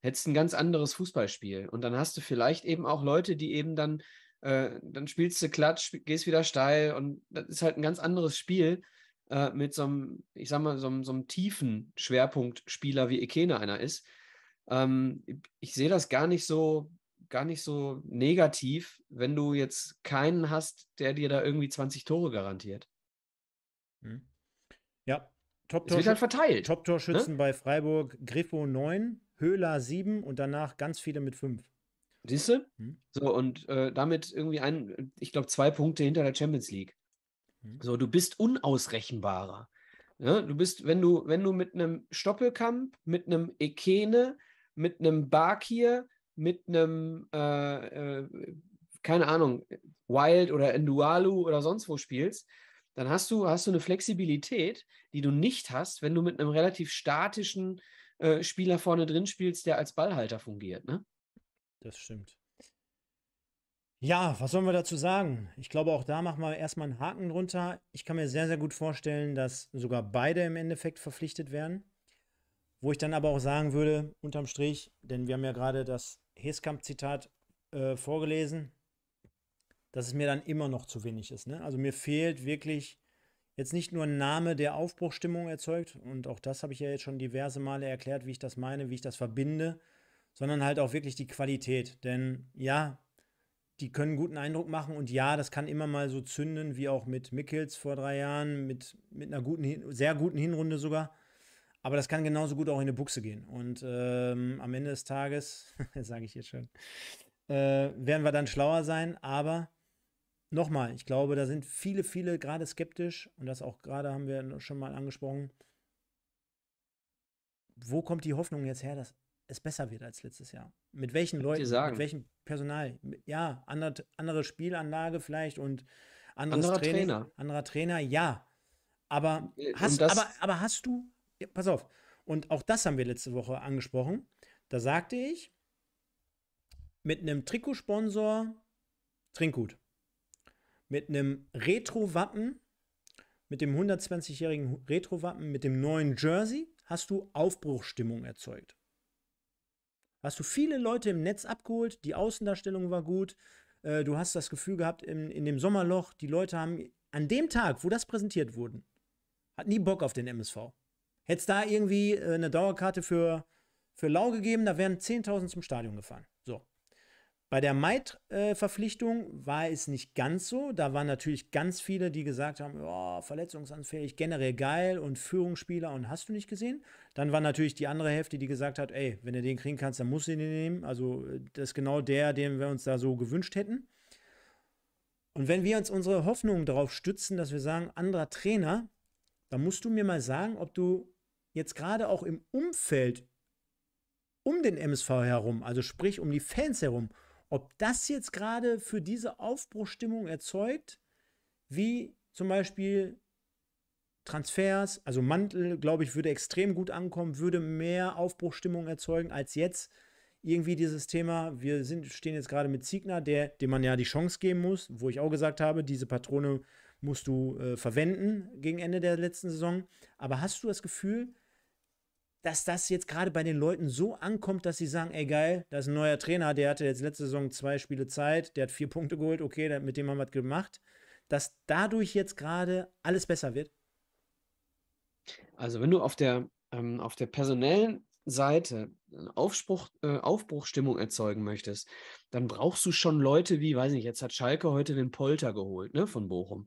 Speaker 2: hättest ein ganz anderes Fußballspiel. Und dann hast du vielleicht eben auch Leute, die eben dann, äh, dann spielst du klatsch, spiel, gehst wieder steil und das ist halt ein ganz anderes Spiel äh, mit so einem, ich sag mal, so einem, so einem tiefen Schwerpunktspieler wie Ekene einer ist. Ähm, ich sehe das gar nicht so, gar nicht so negativ, wenn du jetzt keinen hast, der dir da irgendwie 20 Tore garantiert. Hm.
Speaker 1: Ja, Top-Torschützen halt top ne? bei Freiburg, Griffo 9, Höhler 7 und danach ganz viele mit 5. Siehst du? Hm. So, und äh, damit irgendwie ein, ich glaube, zwei Punkte hinter der Champions League. Hm. So,
Speaker 2: du bist unausrechenbarer. Ja, ne, du bist, wenn du, wenn du mit einem Stoppelkamp, mit einem Ekene, mit einem Barkier, mit einem, äh, äh, keine Ahnung, Wild oder Endualu oder sonst wo spielst, dann hast du, hast du eine Flexibilität, die du nicht hast, wenn du mit einem relativ statischen äh, Spieler vorne drin spielst, der als Ballhalter fungiert. Ne?
Speaker 1: Das stimmt. Ja, was sollen wir dazu sagen? Ich glaube, auch da machen wir erstmal einen Haken drunter. Ich kann mir sehr, sehr gut vorstellen, dass sogar beide im Endeffekt verpflichtet werden. Wo ich dann aber auch sagen würde, unterm Strich, denn wir haben ja gerade das Heskamp-Zitat äh, vorgelesen, dass es mir dann immer noch zu wenig ist. Ne? Also mir fehlt wirklich jetzt nicht nur ein Name, der Aufbruchstimmung erzeugt, und auch das habe ich ja jetzt schon diverse Male erklärt, wie ich das meine, wie ich das verbinde, sondern halt auch wirklich die Qualität. Denn ja, die können guten Eindruck machen und ja, das kann immer mal so zünden, wie auch mit Mickels vor drei Jahren, mit, mit einer guten, sehr guten Hinrunde sogar. Aber das kann genauso gut auch in eine Buchse gehen. Und ähm, am Ende des Tages, sage ich jetzt schon, äh, werden wir dann schlauer sein, aber nochmal, ich glaube, da sind viele, viele gerade skeptisch und das auch gerade haben wir schon mal angesprochen. Wo kommt die Hoffnung jetzt her, dass es besser wird als letztes Jahr? Mit welchen Leuten, mit welchem Personal? Ja, andere, andere Spielanlage vielleicht und anderer Training, Trainer. Anderer Trainer, ja. Aber äh, hast, aber, aber hast du, ja, pass auf, und auch das haben wir letzte Woche angesprochen. Da sagte ich, mit einem Trikotsponsor Trinkgut mit einem Retro-Wappen, mit dem 120-jährigen Retro-Wappen, mit dem neuen Jersey, hast du Aufbruchstimmung erzeugt. Hast du viele Leute im Netz abgeholt, die Außendarstellung war gut, äh, du hast das Gefühl gehabt, in, in dem Sommerloch, die Leute haben an dem Tag, wo das präsentiert wurde, hat nie Bock auf den MSV. Hätte es da irgendwie äh, eine Dauerkarte für, für Lau gegeben, da wären 10.000 zum Stadion gefahren. So. Bei der Maid-Verpflichtung war es nicht ganz so. Da waren natürlich ganz viele, die gesagt haben, oh, verletzungsanfällig, generell geil und Führungsspieler und hast du nicht gesehen. Dann war natürlich die andere Hälfte, die gesagt hat, ey, wenn du den kriegen kannst, dann musst du den nehmen. Also das ist genau der, den wir uns da so gewünscht hätten. Und wenn wir uns unsere Hoffnungen darauf stützen, dass wir sagen, anderer Trainer, dann musst du mir mal sagen, ob du jetzt gerade auch im Umfeld um den MSV herum, also sprich um die Fans herum, ob das jetzt gerade für diese Aufbruchstimmung erzeugt, wie zum Beispiel Transfers, also Mantel, glaube ich, würde extrem gut ankommen, würde mehr Aufbruchstimmung erzeugen als jetzt irgendwie dieses Thema. Wir sind, stehen jetzt gerade mit Ziegner, der, dem man ja die Chance geben muss, wo ich auch gesagt habe, diese Patrone musst du äh, verwenden gegen Ende der letzten Saison. Aber hast du das Gefühl, dass das jetzt gerade bei den Leuten so ankommt, dass sie sagen, ey geil, da ist ein neuer Trainer, der hatte jetzt letzte Saison zwei Spiele Zeit, der hat vier Punkte geholt, okay, mit dem haben wir was gemacht, dass dadurch jetzt gerade alles besser wird?
Speaker 2: Also wenn du auf der, ähm, auf der personellen Seite Aufspruch, äh, Aufbruchstimmung erzeugen möchtest, dann brauchst du schon Leute wie, weiß nicht, jetzt hat Schalke heute den Polter geholt, ne, von Bochum.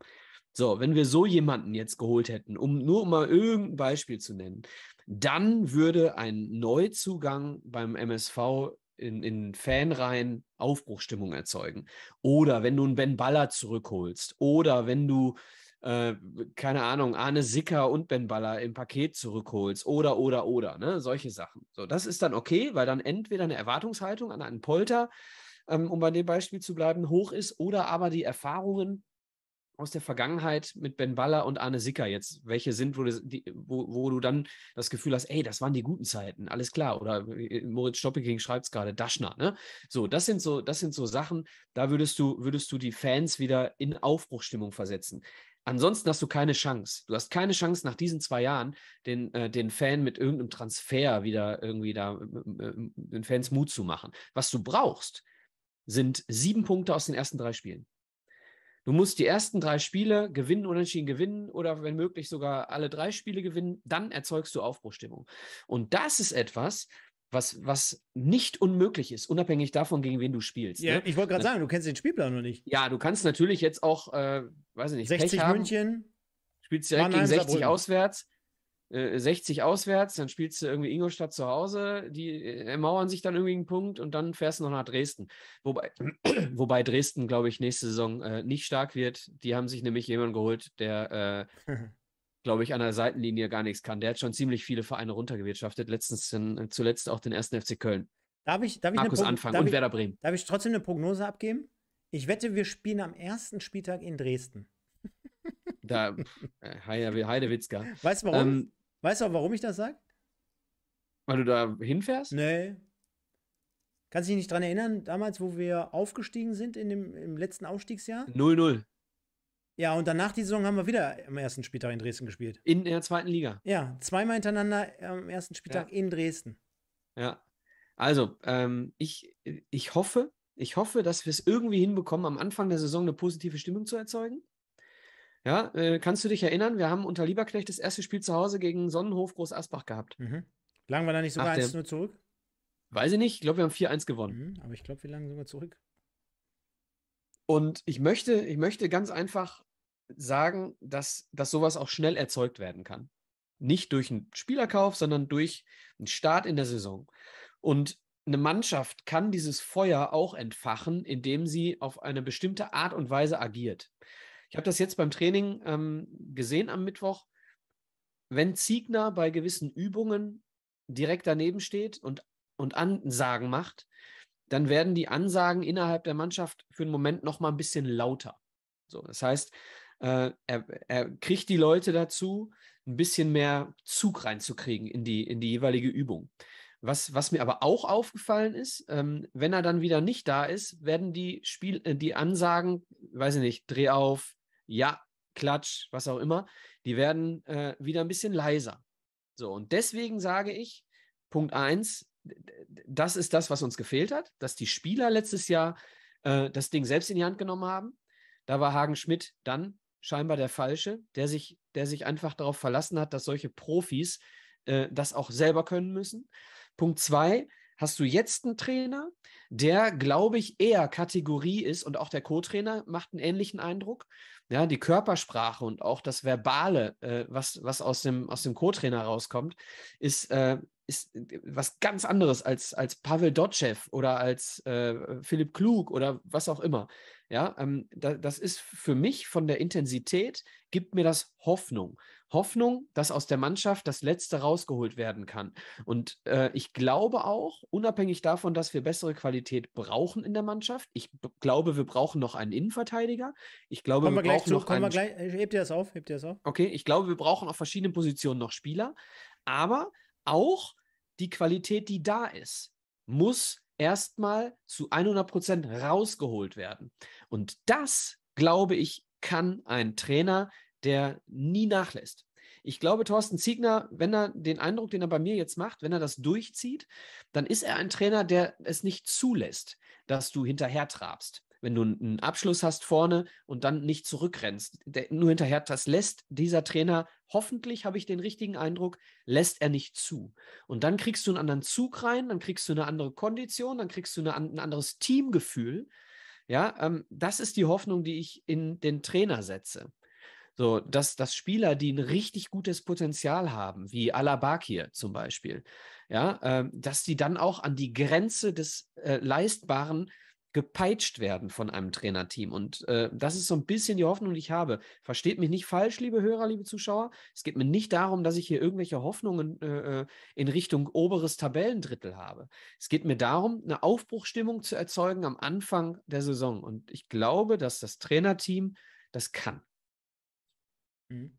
Speaker 2: So, wenn wir so jemanden jetzt geholt hätten, um nur mal irgendein Beispiel zu nennen, dann würde ein Neuzugang beim MSV in, in Fanreihen Aufbruchstimmung erzeugen. Oder wenn du einen Ben Baller zurückholst. Oder wenn du, äh, keine Ahnung, Arne Sicker und Ben Baller im Paket zurückholst. Oder, oder, oder. Ne? Solche Sachen. So, das ist dann okay, weil dann entweder eine Erwartungshaltung an einen Polter, ähm, um bei dem Beispiel zu bleiben, hoch ist. Oder aber die Erfahrungen aus der Vergangenheit mit Ben Baller und Arne Sicker jetzt, welche sind, wo du, die, wo, wo du dann das Gefühl hast, ey, das waren die guten Zeiten, alles klar. Oder äh, Moritz Stoppeking schreibt es gerade, Daschner, ne? So, das sind so, das sind so Sachen, da würdest du, würdest du die Fans wieder in Aufbruchstimmung versetzen. Ansonsten hast du keine Chance. Du hast keine Chance, nach diesen zwei Jahren den, äh, den Fan mit irgendeinem Transfer wieder irgendwie da, äh, äh den Fans Mut zu machen. Was du brauchst, sind sieben Punkte aus den ersten drei Spielen. Du musst die ersten drei Spiele gewinnen, unentschieden gewinnen oder wenn möglich sogar alle drei Spiele gewinnen, dann erzeugst du Aufbruchstimmung. Und das ist etwas, was, was nicht unmöglich ist, unabhängig davon, gegen wen du spielst. Ja, ne? ich wollte gerade sagen,
Speaker 1: du kennst den Spielplan noch nicht. Ja,
Speaker 2: du kannst natürlich jetzt auch, äh, weiß ich nicht, 60 München, spielst direkt Mannheim, gegen 60 Saarbrücken. auswärts. 60 äh, auswärts, dann spielst du irgendwie Ingolstadt zu Hause, die äh, ermauern sich dann irgendwie einen Punkt und dann fährst du noch nach Dresden. Wobei, wobei Dresden, glaube ich, nächste Saison äh, nicht stark wird. Die haben sich nämlich jemanden geholt, der äh, glaube ich, an der Seitenlinie gar nichts kann. Der hat schon ziemlich viele Vereine runtergewirtschaftet, letztens den, äh, zuletzt auch den ersten FC Köln. Darf ich, darf ich Markus eine Anfang darf und ich, Werder Bremen.
Speaker 1: Darf ich trotzdem eine Prognose abgeben? Ich wette, wir spielen am ersten Spieltag in Dresden. Da, Heidewitzka. Weißt du warum? Ähm, Weißt du auch, warum ich das sage? Weil du da hinfährst? Nee. Kannst du dich nicht daran erinnern, damals, wo wir aufgestiegen sind in dem, im letzten Aufstiegsjahr? 0-0. Ja, und danach die Saison haben wir wieder am ersten Spieltag in Dresden gespielt. In der zweiten Liga. Ja, zweimal hintereinander am ersten Spieltag ja. in Dresden.
Speaker 2: Ja. Also, ähm, ich, ich hoffe, ich hoffe, dass wir es irgendwie hinbekommen, am Anfang der Saison eine positive Stimmung zu erzeugen. Ja, äh, kannst du dich erinnern? Wir haben unter Lieberknecht das erste Spiel zu Hause gegen Sonnenhof Groß Asbach gehabt. Mhm. Lagen wir da nicht sogar 1-0 zurück? Weiß ich nicht. Ich glaube, wir haben 4-1 gewonnen. Mhm, aber ich glaube, wir lagen sogar zurück. Und ich möchte, ich möchte ganz einfach sagen, dass, dass sowas auch schnell erzeugt werden kann. Nicht durch einen Spielerkauf, sondern durch einen Start in der Saison. Und eine Mannschaft kann dieses Feuer auch entfachen, indem sie auf eine bestimmte Art und Weise agiert. Ich habe das jetzt beim Training ähm, gesehen am Mittwoch. Wenn Ziegner bei gewissen Übungen direkt daneben steht und, und Ansagen macht, dann werden die Ansagen innerhalb der Mannschaft für einen Moment nochmal ein bisschen lauter. So, das heißt, äh, er, er, kriegt die Leute dazu, ein bisschen mehr Zug reinzukriegen in die, in die jeweilige Übung. Was, was mir aber auch aufgefallen ist, ähm, wenn er dann wieder nicht da ist, werden die Spiel, äh, die Ansagen, weiß ich nicht, dreh auf, ja, Klatsch, was auch immer, die werden äh, wieder ein bisschen leiser. So, und deswegen sage ich, Punkt eins, das ist das, was uns gefehlt hat, dass die Spieler letztes Jahr äh, das Ding selbst in die Hand genommen haben. Da war Hagen Schmidt dann scheinbar der Falsche, der sich, der sich einfach darauf verlassen hat, dass solche Profis äh, das auch selber können müssen. Punkt zwei, hast du jetzt einen Trainer, der, glaube ich, eher Kategorie ist und auch der Co-Trainer macht einen ähnlichen Eindruck. Ja, die Körpersprache und auch das Verbale, äh, was, was aus dem, aus dem Co-Trainer rauskommt, ist, äh, ist äh, was ganz anderes als, als Pavel Dotschew oder als äh, Philipp Klug oder was auch immer. Ja, ähm, da, das ist für mich von der Intensität, gibt mir das Hoffnung. Hoffnung, dass aus der Mannschaft das Letzte rausgeholt werden kann. Und äh, ich glaube auch, unabhängig davon, dass wir bessere Qualität brauchen in der Mannschaft, ich glaube, wir brauchen noch einen Innenverteidiger. Ich glaube, kommen wir, wir brauchen zu, noch einen. Gleich,
Speaker 1: äh, hebt ihr das auf? Hebt ihr das auf?
Speaker 2: Okay, ich glaube, wir brauchen auf verschiedenen Positionen noch Spieler, aber auch die Qualität, die da ist, muss erstmal zu 100 Prozent rausgeholt werden. Und das, glaube ich, kann ein Trainer der nie nachlässt. Ich glaube, Thorsten Ziegner, wenn er den Eindruck, den er bei mir jetzt macht, wenn er das durchzieht, dann ist er ein Trainer, der es nicht zulässt, dass du hinterher trabst. Wenn du einen Abschluss hast vorne und dann nicht zurückrennst, der nur hinterher, das lässt dieser Trainer, hoffentlich habe ich den richtigen Eindruck, lässt er nicht zu. Und dann kriegst du einen anderen Zug rein, dann kriegst du eine andere Kondition, dann kriegst du eine, ein anderes Teamgefühl. Ja, ähm, das ist die Hoffnung, die ich in den Trainer setze. So, dass, dass Spieler, die ein richtig gutes Potenzial haben, wie Alabakir zum Beispiel, ja, äh, dass die dann auch an die Grenze des äh, Leistbaren gepeitscht werden von einem Trainerteam. Und äh, das ist so ein bisschen die Hoffnung, die ich habe. Versteht mich nicht falsch, liebe Hörer, liebe Zuschauer. Es geht mir nicht darum, dass ich hier irgendwelche Hoffnungen äh, äh in Richtung oberes Tabellendrittel habe. Es geht mir darum, eine Aufbruchstimmung zu erzeugen am Anfang der Saison. Und ich glaube, dass das Trainerteam das kann.
Speaker 1: Mhm.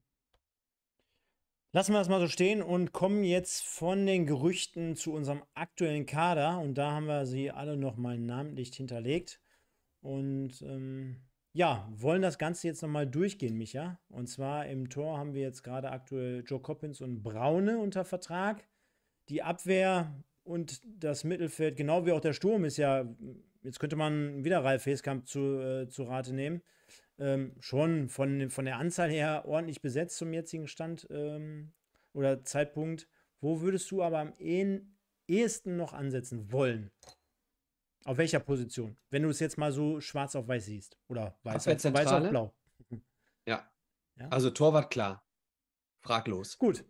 Speaker 1: Lassen wir das mal so stehen und kommen jetzt von den Gerüchten zu unserem aktuellen Kader. Und da haben wir sie alle nochmal namentlich hinterlegt. Und ähm, ja, wollen das Ganze jetzt nochmal durchgehen, Micha. Und zwar im Tor haben wir jetzt gerade aktuell Joe Coppins und Braune unter Vertrag. Die Abwehr und das Mittelfeld, genau wie auch der Sturm, ist ja, jetzt könnte man wieder Ralf Heskamp zu, äh, zu Rate nehmen ähm, schon von, von der Anzahl her ordentlich besetzt zum jetzigen Stand ähm, oder Zeitpunkt. Wo würdest du aber am ehesten noch ansetzen wollen? Auf welcher Position? Wenn du es jetzt mal so schwarz auf weiß siehst oder weiß, auf, weiß auf, blau.
Speaker 2: Ja. ja. Also Torwart klar. Fraglos.
Speaker 1: Gut.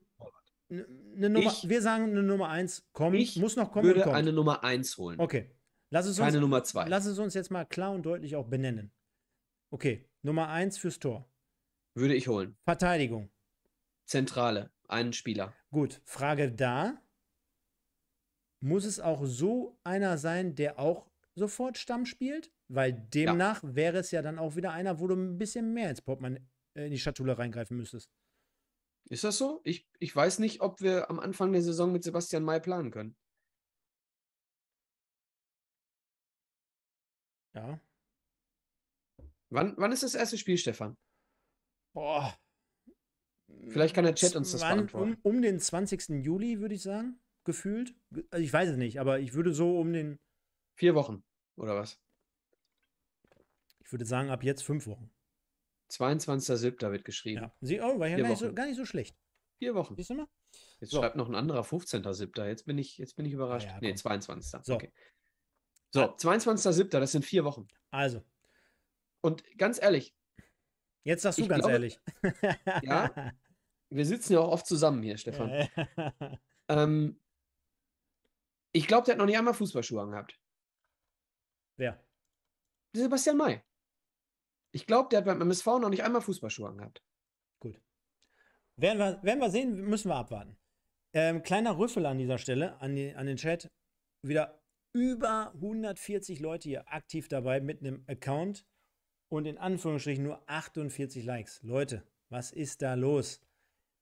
Speaker 1: Ne, ne Nummer, ich, wir sagen eine Nummer 1 kommt, ich muss noch kommen. Ich würde kommt. eine
Speaker 2: Nummer 1 holen. Okay.
Speaker 1: Lass es Keine Nummer 2. Lass es uns jetzt mal klar und deutlich auch benennen. Okay, Nummer 1 fürs Tor.
Speaker 2: Würde ich holen.
Speaker 1: Verteidigung. Zentrale, einen Spieler. Gut, Frage da. Muss es auch so einer sein, der auch sofort Stamm spielt? Weil demnach ja. wäre es ja dann auch wieder einer, wo du ein bisschen mehr ins Portemonnaie äh, in die Schatulle reingreifen müsstest. Ist das so? Ich, ich
Speaker 2: weiß nicht, ob
Speaker 1: wir am Anfang der Saison mit Sebastian May planen
Speaker 2: können. Ja, Wann, wann ist das erste Spiel, Stefan?
Speaker 1: Boah. Vielleicht kann der Chat uns das wann, beantworten. Um, um den 20. Juli, würde ich sagen, gefühlt. Also ich weiß es nicht, aber ich würde so um den. Vier Wochen, oder was? Ich würde sagen, ab jetzt fünf Wochen. 22.07. wird geschrieben. Ja. Sie, oh, war ja gar nicht, so, gar nicht, so, schlecht. Vier Wochen. Siehst du mal?
Speaker 2: Jetzt so. schreibt noch ein anderer 15.07. Jetzt bin ich, jetzt bin ich überrascht. Ja, ah ja nee, 22. So. Okay. So, 22.07., das sind vier Wochen. Also, und ganz ehrlich. Jetzt sagst du ganz glaube, ehrlich. ja. Wir sitzen ja auch oft zusammen hier, Stefan. ähm, ich glaube, der hat noch nicht einmal Fußballschuhe angehabt.
Speaker 1: Wer? Sebastian May. Ich glaube, der hat beim MSV noch nicht einmal Fußballschuhe angehabt. Gut. Werden wir, werden wir sehen, müssen wir abwarten. Ähm, kleiner Rüffel an dieser Stelle, an, die, an den Chat. Wieder über 140 Leute hier aktiv dabei mit einem Account und in Anführungsstrichen nur 48 Likes. Leute, was ist da los?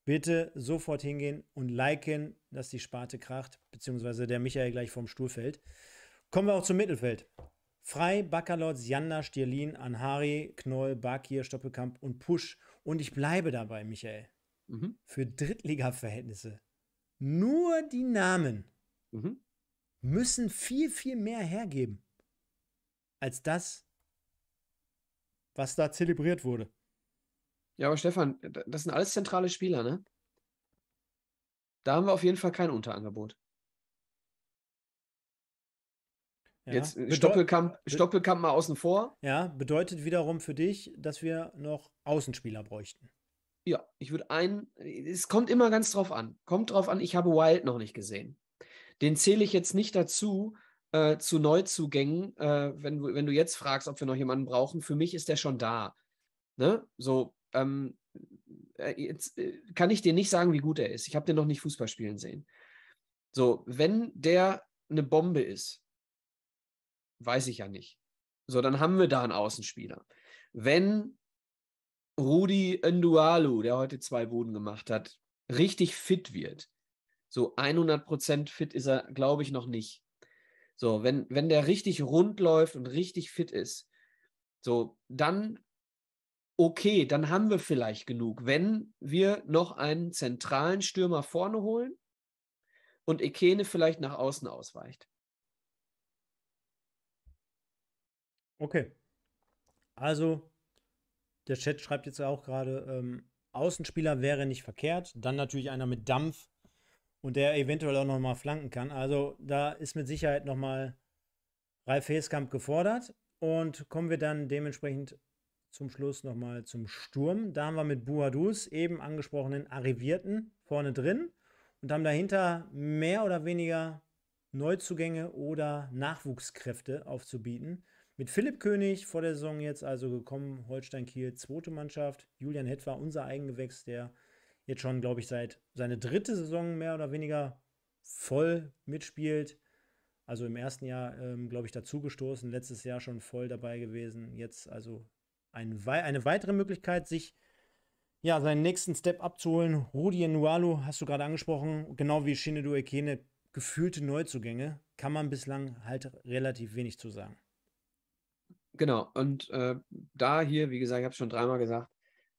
Speaker 1: Bitte sofort hingehen und liken, dass die Sparte kracht, beziehungsweise der Michael gleich vom Stuhl fällt. Kommen wir auch zum Mittelfeld. Frei, Bakalotz, Janda, Stierlin, Anhari, Knoll, Bakir, Stoppelkamp und Push. Und ich bleibe dabei, Michael. Mhm. Für Drittliga-Verhältnisse. Nur die Namen mhm. müssen viel, viel mehr hergeben als das, was da zelebriert wurde. Ja, aber Stefan, das sind
Speaker 2: alles zentrale Spieler, ne? Da haben wir auf jeden Fall kein Unterangebot. Ja. Jetzt äh, Stoppelkamp, Stoppelkamp
Speaker 1: mal außen vor. Ja, bedeutet wiederum für dich, dass wir noch Außenspieler bräuchten. Ja,
Speaker 2: ich würde einen, es kommt immer ganz drauf an. Kommt drauf an, ich habe Wild noch nicht gesehen. Den zähle ich jetzt nicht dazu, äh, zu Neuzugängen, äh, wenn, du, wenn du jetzt fragst, ob wir noch jemanden brauchen, für mich ist der schon da. Ne? So, ähm, äh, jetzt äh, kann ich dir nicht sagen, wie gut er ist. Ich habe den noch nicht Fußball spielen sehen. So, wenn der eine Bombe ist, weiß ich ja nicht. So, dann haben wir da einen Außenspieler. Wenn Rudi Ndualu, der heute zwei Boden gemacht hat, richtig fit wird, so 100% fit ist er, glaube ich, noch nicht. So, wenn, wenn der richtig rund läuft und richtig fit ist, so, dann okay, dann haben wir vielleicht genug. Wenn wir noch einen zentralen Stürmer vorne holen und Ekene vielleicht
Speaker 1: nach außen ausweicht. Okay. Also, der Chat schreibt jetzt auch gerade, ähm, Außenspieler wäre nicht verkehrt. Dann natürlich einer mit Dampf, und der eventuell auch nochmal flanken kann. Also da ist mit Sicherheit nochmal Ralf Heskamp gefordert. Und kommen wir dann dementsprechend zum Schluss nochmal zum Sturm. Da haben wir mit Buadus eben angesprochenen Arrivierten vorne drin und haben dahinter mehr oder weniger Neuzugänge oder Nachwuchskräfte aufzubieten. Mit Philipp König vor der Saison jetzt also gekommen, Holstein Kiel, zweite Mannschaft. Julian Hett war unser Eigengewächs, der jetzt schon, glaube ich, seit seine dritte Saison mehr oder weniger voll mitspielt. Also im ersten Jahr, ähm, glaube ich, dazugestoßen, letztes Jahr schon voll dabei gewesen. Jetzt also ein, eine weitere Möglichkeit, sich ja, seinen nächsten Step abzuholen. Rudi Nualu hast du gerade angesprochen, genau wie Shinedu Ekene, gefühlte Neuzugänge, kann man bislang halt relativ wenig zu sagen. Genau,
Speaker 2: und äh, da hier, wie gesagt, ich habe es schon dreimal gesagt,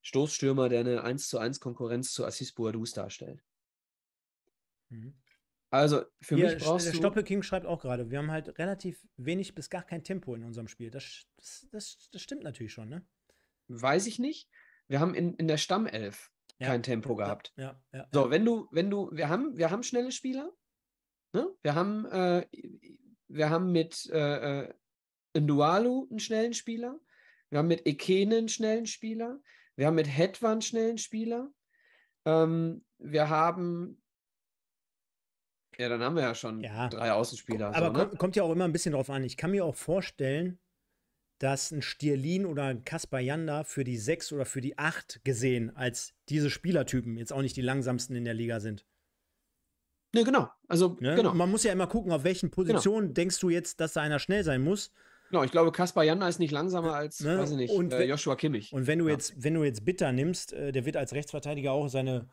Speaker 2: Stoßstürmer, der eine 1 zu 1 Konkurrenz zu Assis Boadus darstellt. Mhm. Also für Hier, mich brauchst der Stoppe
Speaker 1: King schreibt auch gerade, wir haben halt relativ wenig bis gar kein Tempo in unserem Spiel. Das, das, das, das stimmt natürlich schon, ne? Weiß ich nicht. Wir haben in, in der Stammelf
Speaker 2: ja. kein Tempo gehabt. Ja, ja, so, wenn du, wenn du, wir haben, wir haben schnelle Spieler. Ne? Wir haben, äh, wir haben mit äh, äh Ndualu einen schnellen Spieler. Wir haben mit Ekene einen schnellen Spieler. Wir haben mit Hetwa einen schnellen Spieler.
Speaker 1: Ähm, wir haben
Speaker 2: ja, dann haben wir ja schon ja. drei Außenspieler. Aber so, ne? kommt,
Speaker 1: kommt, ja auch immer ein bisschen drauf an. Ich kann mir auch vorstellen, dass ein Stierlin oder ein Kaspar Janda für die sechs oder für die acht gesehen als diese Spielertypen jetzt auch nicht die langsamsten in der Liga sind. Ne, genau. Also, ne? genau. Man muss ja immer gucken, auf welchen genau. Positionen genau. denkst du jetzt, dass da einer schnell sein muss Genau, ich glaube, Kaspar Janner ist nicht langsamer äh, als, ne? weiß ich nicht, und, äh, Joshua Kimmich. Und wenn du ja. jetzt, wenn du jetzt Bitter nimmst, äh, der wird als Rechtsverteidiger auch seine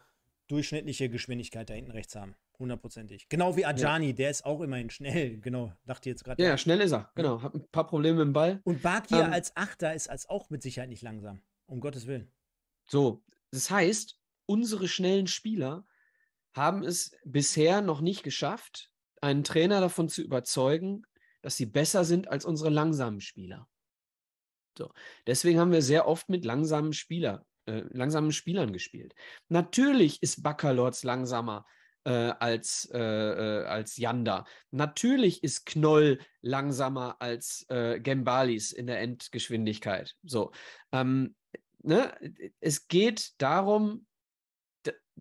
Speaker 1: durchschnittliche Geschwindigkeit da hinten rechts haben. Hundertprozentig. Genau wie Ajani, ja. der ist auch immerhin schnell. Genau, dachte ich jetzt gerade. Ja, ja, schnell ist er. Genau, hat ein paar
Speaker 2: Probleme mit dem Ball. Und Bakir ähm,
Speaker 1: als Achter ist als auch mit Sicherheit nicht langsam. Um Gottes Willen.
Speaker 2: So, das heißt, unsere schnellen Spieler haben es bisher noch nicht geschafft, einen Trainer davon zu überzeugen, dass sie besser sind als unsere langsamen Spieler. So. Deswegen haben wir sehr oft mit langsamen Spieler, äh, langsamen Spielern gespielt. Natürlich ist Bakalords langsamer äh, als, äh, äh, als Yanda. Natürlich ist Knoll langsamer als äh, Gembalis in der Endgeschwindigkeit. So. Ähm, ne? Es geht darum,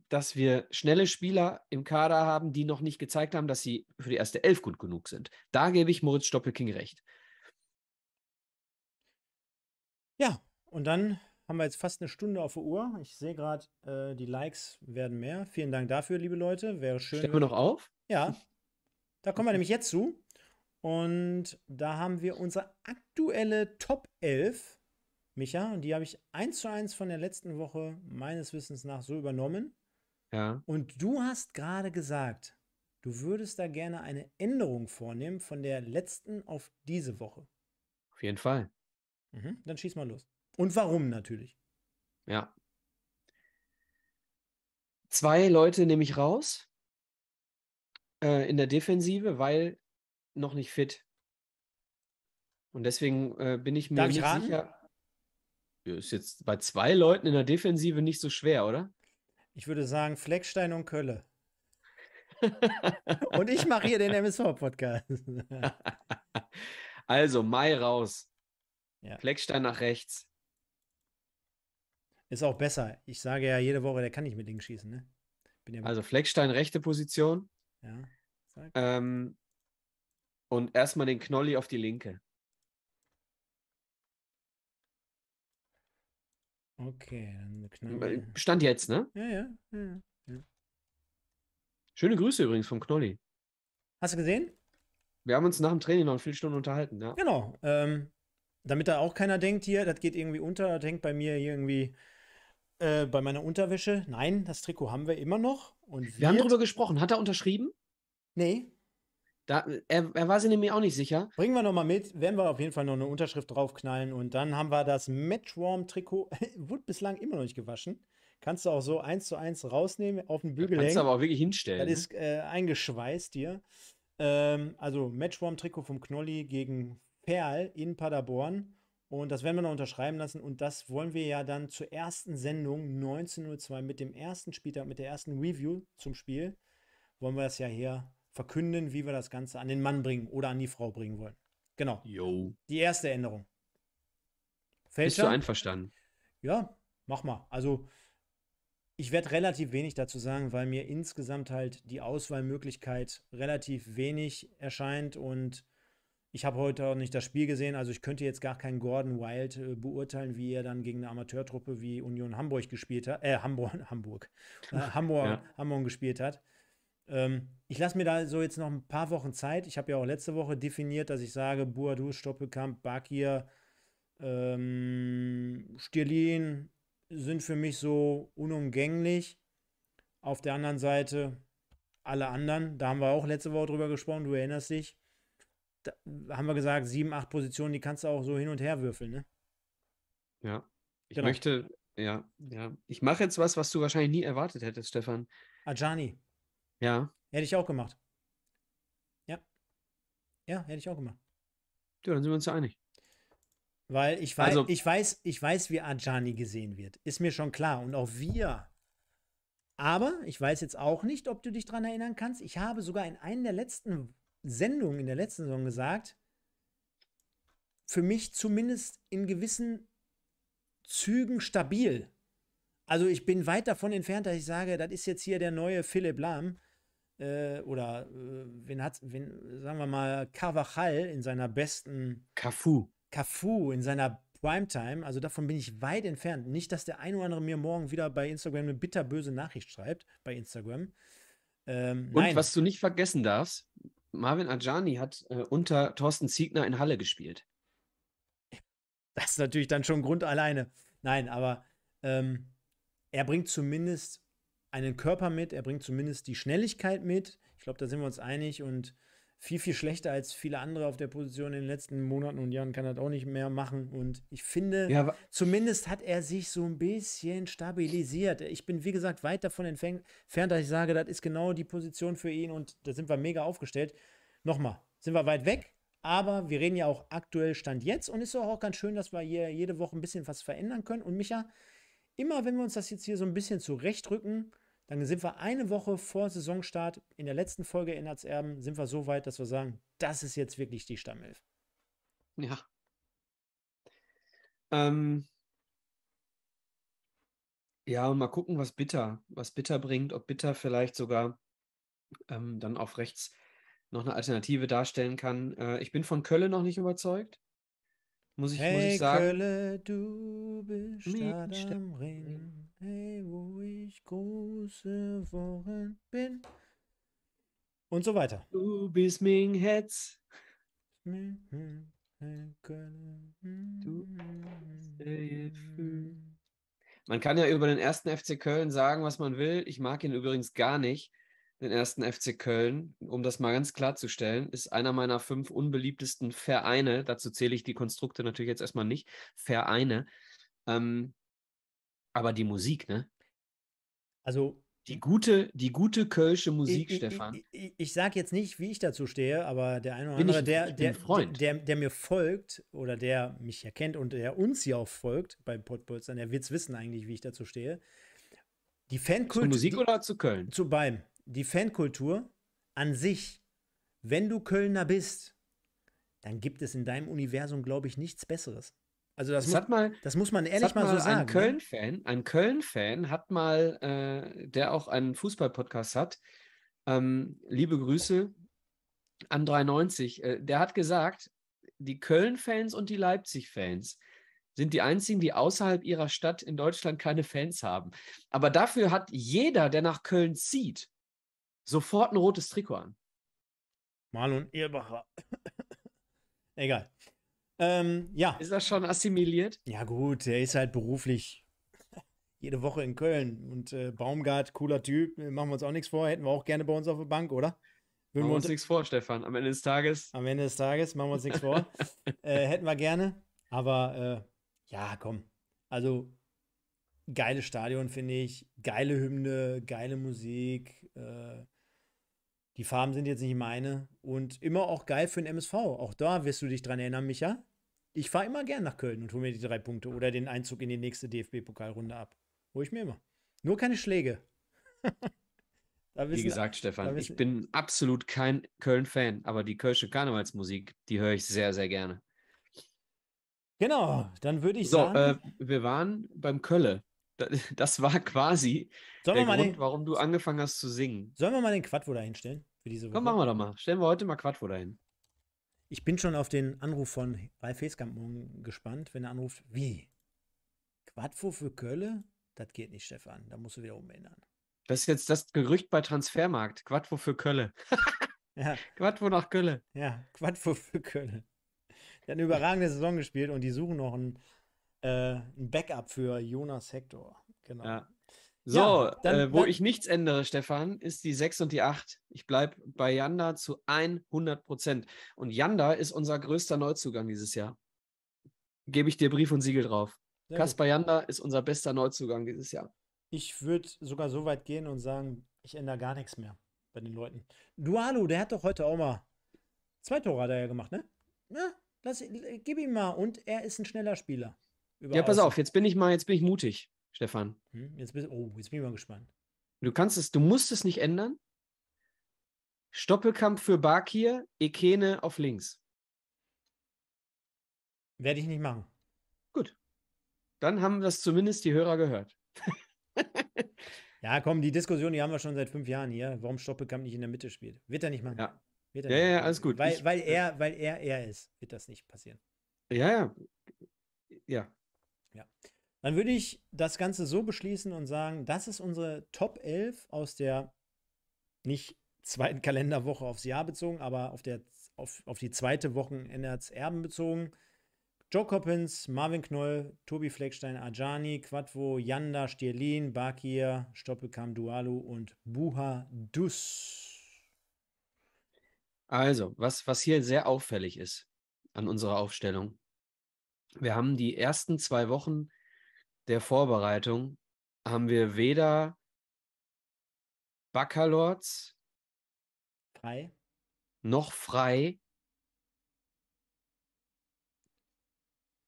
Speaker 2: dass wir schnelle Spieler im Kader haben, die noch nicht gezeigt haben, dass sie für die erste Elf gut genug sind. Da gebe ich Moritz Stoppelking recht.
Speaker 1: Ja, und dann haben wir jetzt fast eine Stunde auf der Uhr. Ich sehe gerade, äh, die Likes werden mehr. Vielen Dank dafür, liebe Leute. Wäre schön. Stellen wir noch auf? Ja. Da kommen wir nämlich jetzt zu. Und da haben wir unsere aktuelle Top 11 Micha, und die habe ich eins zu eins von der letzten Woche meines Wissens nach so übernommen. Ja. Und du hast gerade gesagt, du würdest da gerne eine Änderung vornehmen von der letzten auf diese Woche. Auf jeden Fall. Mhm, dann schieß mal los. Und warum natürlich?
Speaker 2: Ja. Zwei Leute nehme ich raus äh, in der Defensive, weil noch nicht fit. Und deswegen äh, bin ich mir Darf nicht ich sicher. Äh, ist jetzt bei zwei Leuten in der Defensive nicht so schwer, oder?
Speaker 1: Ich würde sagen Fleckstein und Kölle. und ich mache hier den MSV-Podcast.
Speaker 2: also, Mai raus. Ja. Fleckstein nach rechts.
Speaker 1: Ist auch besser. Ich sage ja jede Woche, der kann nicht mit links schießen. Ne? Ja
Speaker 2: also Fleckstein rechte Position. Ja. Ähm, und erstmal den Knolli auf die linke.
Speaker 1: Okay, dann Knolli. Stand jetzt, ne? Ja, ja, ja,
Speaker 2: ja. Schöne Grüße übrigens vom Knolli. Hast du gesehen? Wir haben uns nach dem Training noch viele Stunden unterhalten, ja. Genau.
Speaker 1: Ähm, damit da auch keiner denkt hier, das geht irgendwie unter, hängt bei mir irgendwie äh, bei meiner Unterwäsche. Nein, das Trikot haben wir immer noch. Und wir haben darüber gesprochen. Hat er unterschrieben? Nee, da, er, er war sich nämlich auch nicht sicher. Bringen wir nochmal mit, werden wir auf jeden Fall noch eine Unterschrift draufknallen. Und dann haben wir das Matchwarm-Trikot, wurde bislang immer noch nicht gewaschen. Kannst du auch so eins zu eins rausnehmen, auf den Bügel Kannst du aber auch wirklich hinstellen. Das ne? ist äh, eingeschweißt hier. Ähm, also Matchwarm-Trikot vom Knolli gegen Perl in Paderborn. Und das werden wir noch unterschreiben lassen. Und das wollen wir ja dann zur ersten Sendung 19.02 mit dem ersten Spieltag, mit der ersten Review zum Spiel, wollen wir das ja hier verkünden, wie wir das Ganze an den Mann bringen oder an die Frau bringen wollen. Genau. Yo. Die erste Änderung. Fälscher? Bist du einverstanden? Ja, mach mal. Also ich werde relativ wenig dazu sagen, weil mir insgesamt halt die Auswahlmöglichkeit relativ wenig erscheint und ich habe heute auch nicht das Spiel gesehen, also ich könnte jetzt gar keinen Gordon Wild äh, beurteilen, wie er dann gegen eine Amateurtruppe wie Union Hamburg gespielt hat, äh, Hamburg, Hamburg, äh, Hamburg, ja. Hamburg gespielt hat. Ähm, ich lasse mir da so jetzt noch ein paar Wochen Zeit. Ich habe ja auch letzte Woche definiert, dass ich sage, Boadu, Stoppelkamp, Bakir, ähm, Stirlin sind für mich so unumgänglich. Auf der anderen Seite alle anderen, da haben wir auch letzte Woche drüber gesprochen, du erinnerst dich. Da haben wir gesagt, sieben, acht Positionen, die kannst du auch so hin und her würfeln, ne?
Speaker 2: Ja. Ich genau. möchte, ja, ja. Ich mache jetzt was, was du wahrscheinlich
Speaker 1: nie erwartet hättest, Stefan. Ajani. Ja. Hätte ich auch gemacht. Ja. Ja, hätte ich auch gemacht. Ja, dann sind wir uns ja einig. Weil ich weiß, also, ich weiß, ich weiß, wie Ajani gesehen wird. Ist mir schon klar. Und auch wir. Aber ich weiß jetzt auch nicht, ob du dich daran erinnern kannst. Ich habe sogar in einer der letzten Sendungen, in der letzten Saison gesagt, für mich zumindest in gewissen Zügen stabil. Also ich bin weit davon entfernt, dass ich sage, das ist jetzt hier der neue Philipp Lahm äh, oder äh, wen hat, wen, sagen wir mal, Carvajal in seiner besten. Cafu. Cafu in seiner Primetime, also davon bin ich weit entfernt. Nicht, dass der ein oder andere mir morgen wieder bei Instagram eine bitterböse Nachricht schreibt, bei Instagram. Ähm, Und nein. was du
Speaker 2: nicht vergessen darfst, Marvin Ajani hat äh, unter Thorsten Ziegner in Halle gespielt.
Speaker 1: Das ist natürlich dann schon Grund alleine. Nein, aber ähm, er bringt zumindest einen Körper mit, er bringt zumindest die Schnelligkeit mit. Ich glaube, da sind wir uns einig und viel, viel schlechter als viele andere auf der Position in den letzten Monaten und Jahren kann er das auch nicht mehr machen. Und ich finde, ja, zumindest hat er sich so ein bisschen stabilisiert. Ich bin, wie gesagt, weit davon entfernt, dass ich sage, das ist genau die Position für ihn und da sind wir mega aufgestellt. Nochmal, sind wir weit weg, aber wir reden ja auch aktuell Stand jetzt und ist auch ganz schön, dass wir hier jede Woche ein bisschen was verändern können. Und Micha, immer wenn wir uns das jetzt hier so ein bisschen zurechtrücken, dann sind wir eine Woche vor Saisonstart, in der letzten Folge Inhaltserben, sind wir so weit, dass wir sagen, das ist jetzt wirklich die Stammelf. Ja.
Speaker 2: Ähm, ja, und mal gucken, was Bitter, was Bitter bringt, ob Bitter vielleicht sogar ähm, dann auf rechts noch eine Alternative darstellen kann. Äh, ich bin von Köln noch nicht überzeugt. Muss ich, hey, muss ich sagen.
Speaker 1: Kölle, du bist am Ring hey, wo ich große Wochen bin. Und so weiter. Du bist mein Herz. Man
Speaker 2: kann ja über den ersten FC Köln sagen, was man will. Ich mag ihn übrigens gar nicht. Den ersten FC Köln, um das mal ganz klarzustellen, ist einer meiner fünf unbeliebtesten Vereine. Dazu zähle ich die Konstrukte natürlich jetzt erstmal nicht. Vereine. Ähm, aber die Musik, ne? Also. Die gute, die gute kölsche Musik, ich, Stefan. Ich,
Speaker 1: ich, ich sage jetzt nicht, wie ich dazu stehe, aber der eine oder bin andere, der, der, der, der, mir folgt oder der mich erkennt und der uns ja auch folgt bei Podpolstern, der wird es wissen eigentlich, wie ich dazu stehe. Die Fankultur. Zu Musik oder zu Köln? Zu beim. Die Fankultur an sich, wenn du Kölner bist, dann gibt es in deinem Universum, glaube ich, nichts Besseres. Also das, das, muss, mal, das muss man ehrlich mal so sagen. Ein ne?
Speaker 2: Köln-Fan, ein Köln-Fan hat mal, äh, der auch einen Fußball-Podcast hat, ähm, liebe Grüße an 93, äh, der hat gesagt, die Köln-Fans und die Leipzig-Fans sind die einzigen, die außerhalb ihrer Stadt in Deutschland keine Fans haben. Aber dafür hat jeder, der nach Köln zieht, sofort ein rotes Trikot an.
Speaker 1: Marlon Ehrbacher. Egal. Ähm, ja. Ist das schon assimiliert? Ja, gut, er ist halt beruflich jede Woche in Köln. Und äh, Baumgart, cooler Typ, äh, machen wir uns auch nichts vor, hätten wir auch gerne bei uns auf der Bank, oder? Würden machen wir uns nichts vor, Stefan. Am Ende des Tages. Am Ende des Tages machen wir uns nichts vor. Äh, hätten wir gerne. Aber äh, ja, komm. Also, geiles Stadion, finde ich. Geile Hymne, geile Musik. Äh, die Farben sind jetzt nicht meine. Und immer auch geil für den MSV. Auch da wirst du dich dran erinnern, Micha ich fahre immer gern nach Köln und hole mir die drei Punkte oder den Einzug in die nächste DFB-Pokalrunde ab. Hole ich mir immer. Nur keine Schläge. wissen, Wie gesagt, Stefan, ich
Speaker 2: bin absolut kein Köln-Fan, aber die Kölsche Karnevalsmusik, die höre ich sehr, sehr gerne. Genau, dann würde ich so, sagen. So, äh, wir waren beim Kölle. Das war quasi der Grund, den,
Speaker 1: warum du angefangen hast zu singen. Sollen wir mal den Quadvo da hinstellen? Für diese Woche? Komm, machen wir doch mal. Stellen wir heute mal Quadvo dahin. Ich bin schon auf den Anruf von Ralf Heskamp morgen gespannt, wenn er anruft, wie? Quadfo für Kölle? Das geht nicht, Stefan. Da musst du wieder umändern.
Speaker 2: Das ist jetzt das Gerücht bei Transfermarkt. Quadfo für Kölle.
Speaker 1: ja. Quadfo nach Kölle. Ja, Quadfo für Kölle. Der hat eine überragende Saison gespielt und die suchen noch ein, äh, ein Backup für Jonas Hector. Genau. Ja. So, ja, dann, äh, wo dann, ich
Speaker 2: nichts ändere, Stefan, ist die 6 und die 8. Ich bleibe bei Yanda zu 100 Prozent. Und Yanda ist unser größter Neuzugang dieses Jahr. Gebe ich dir Brief und Siegel drauf. Kaspar Yanda ist unser bester Neuzugang dieses Jahr.
Speaker 1: Ich würde sogar so weit gehen und sagen, ich ändere gar nichts mehr bei den Leuten. Dualu, der hat doch heute auch mal zwei Tore hat er ja gemacht, ne? Ja, lass, gib ihm mal. Und er ist ein schneller Spieler. Ja, pass auf,
Speaker 2: jetzt bin ich mal, jetzt bin ich mutig. Stefan.
Speaker 1: Hm, jetzt, bist, oh, jetzt bin ich mal gespannt.
Speaker 2: Du kannst es, du musst es nicht ändern. Stoppelkampf für Bakir, Ekene auf links. Werde ich nicht machen. Gut.
Speaker 1: Dann haben das zumindest die Hörer gehört. ja, komm, die Diskussion, die haben wir schon seit fünf Jahren hier, warum Stoppelkampf nicht in der Mitte spielt. Wird er nicht machen. Ja, ja, machen. ja, alles gut. Weil, ich, weil, er, weil er er ist, wird das nicht passieren. Ja, ja. Ja. ja. Dann würde ich das Ganze so beschließen und sagen, das ist unsere Top 11 aus der nicht zweiten Kalenderwoche aufs Jahr bezogen, aber auf, der, auf, auf die zweite Woche in als Erben bezogen. Joe Coppins, Marvin Knoll, Tobi Fleckstein, Ajani, Quadvo, Yanda, Stierlin, Bakir, Stoppelkam, Dualu und Buha Dus.
Speaker 2: Also, was, was hier sehr auffällig ist an unserer Aufstellung, wir haben die ersten zwei Wochen der Vorbereitung haben wir weder Baccalords frei. noch frei.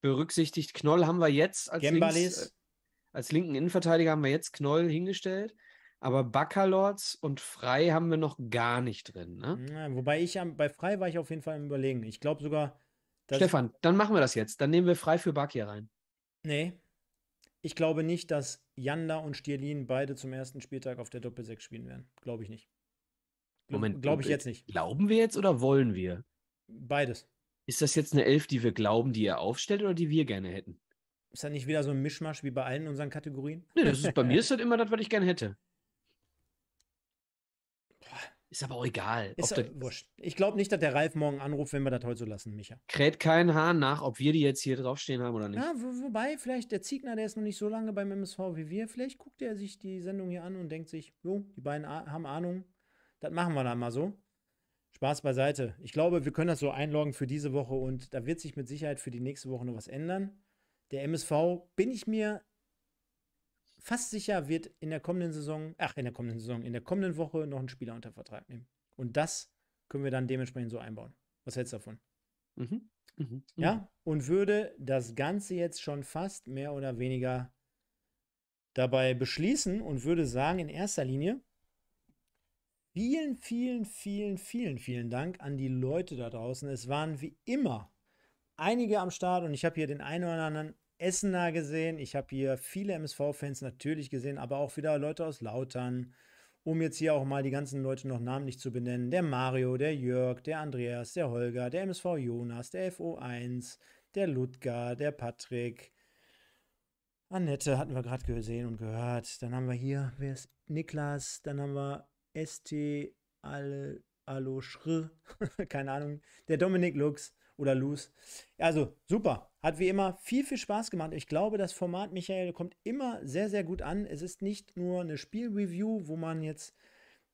Speaker 2: Berücksichtigt Knoll haben wir jetzt als, links, äh, als linken Innenverteidiger haben wir jetzt Knoll hingestellt. Aber Baccalords und Frei haben wir noch gar nicht drin. Ne? wobei ich bei
Speaker 1: Frei war ich auf jeden Fall im Überlegen. Ich glaube sogar. Stefan,
Speaker 2: dann machen wir das jetzt. Dann nehmen wir Frei für Back hier
Speaker 1: rein. Nee, ich glaube nicht, dass Janda und Stierlin beide zum ersten Spieltag auf der Doppelsechs spielen werden. Glaube ich nicht. Moment, glaube ich äh, jetzt nicht. Glauben
Speaker 2: wir jetzt oder wollen wir? Beides. Ist das jetzt eine Elf, die wir glauben, die er aufstellt oder die wir gerne
Speaker 1: hätten? Ist das nicht wieder so ein Mischmasch wie bei allen unseren Kategorien? Nee, das ist, bei mir ist
Speaker 2: das immer das, was ich gerne hätte.
Speaker 1: Ist aber auch egal. Ist der, wurscht. Ich glaube nicht, dass der Ralf morgen anruft, wenn wir das heute so lassen, Micha.
Speaker 2: Kräht kein Haar nach, ob wir die jetzt hier draufstehen haben oder nicht. Ja,
Speaker 1: wo, wobei, vielleicht der Ziegner, der ist noch nicht so lange beim MSV wie wir, vielleicht guckt er sich die Sendung hier an und denkt sich, jo, die beiden haben Ahnung, das machen wir dann mal so. Spaß beiseite. Ich glaube, wir können das so einloggen für diese Woche und da wird sich mit Sicherheit für die nächste Woche noch was ändern. Der MSV, bin ich mir fast sicher wird in der kommenden Saison, ach, in der kommenden Saison, in der kommenden Woche noch einen Spieler unter Vertrag nehmen. Und das können wir dann dementsprechend so einbauen. Was hältst du davon? Mhm. Mhm. Ja, mhm. und würde das Ganze jetzt schon fast mehr oder weniger dabei beschließen und würde sagen, in erster Linie, vielen, vielen, vielen, vielen, vielen Dank an die Leute da draußen. Es waren wie immer einige am Start und ich habe hier den einen oder anderen Essener gesehen, ich habe hier viele MSV-Fans natürlich gesehen, aber auch wieder Leute aus Lautern, um jetzt hier auch mal die ganzen Leute noch namentlich zu benennen. Der Mario, der Jörg, der Andreas, der Holger, der MSV Jonas, der FO1, der Ludger, der Patrick. Annette hatten wir gerade gesehen und gehört. Dann haben wir hier, wer ist Niklas? Dann haben wir ST Al Alo Schr, keine Ahnung, der Dominik Lux oder Luz. Also super, hat wie immer viel, viel Spaß gemacht. Ich glaube, das Format, Michael, kommt immer sehr, sehr gut an. Es ist nicht nur eine Spielreview, wo man jetzt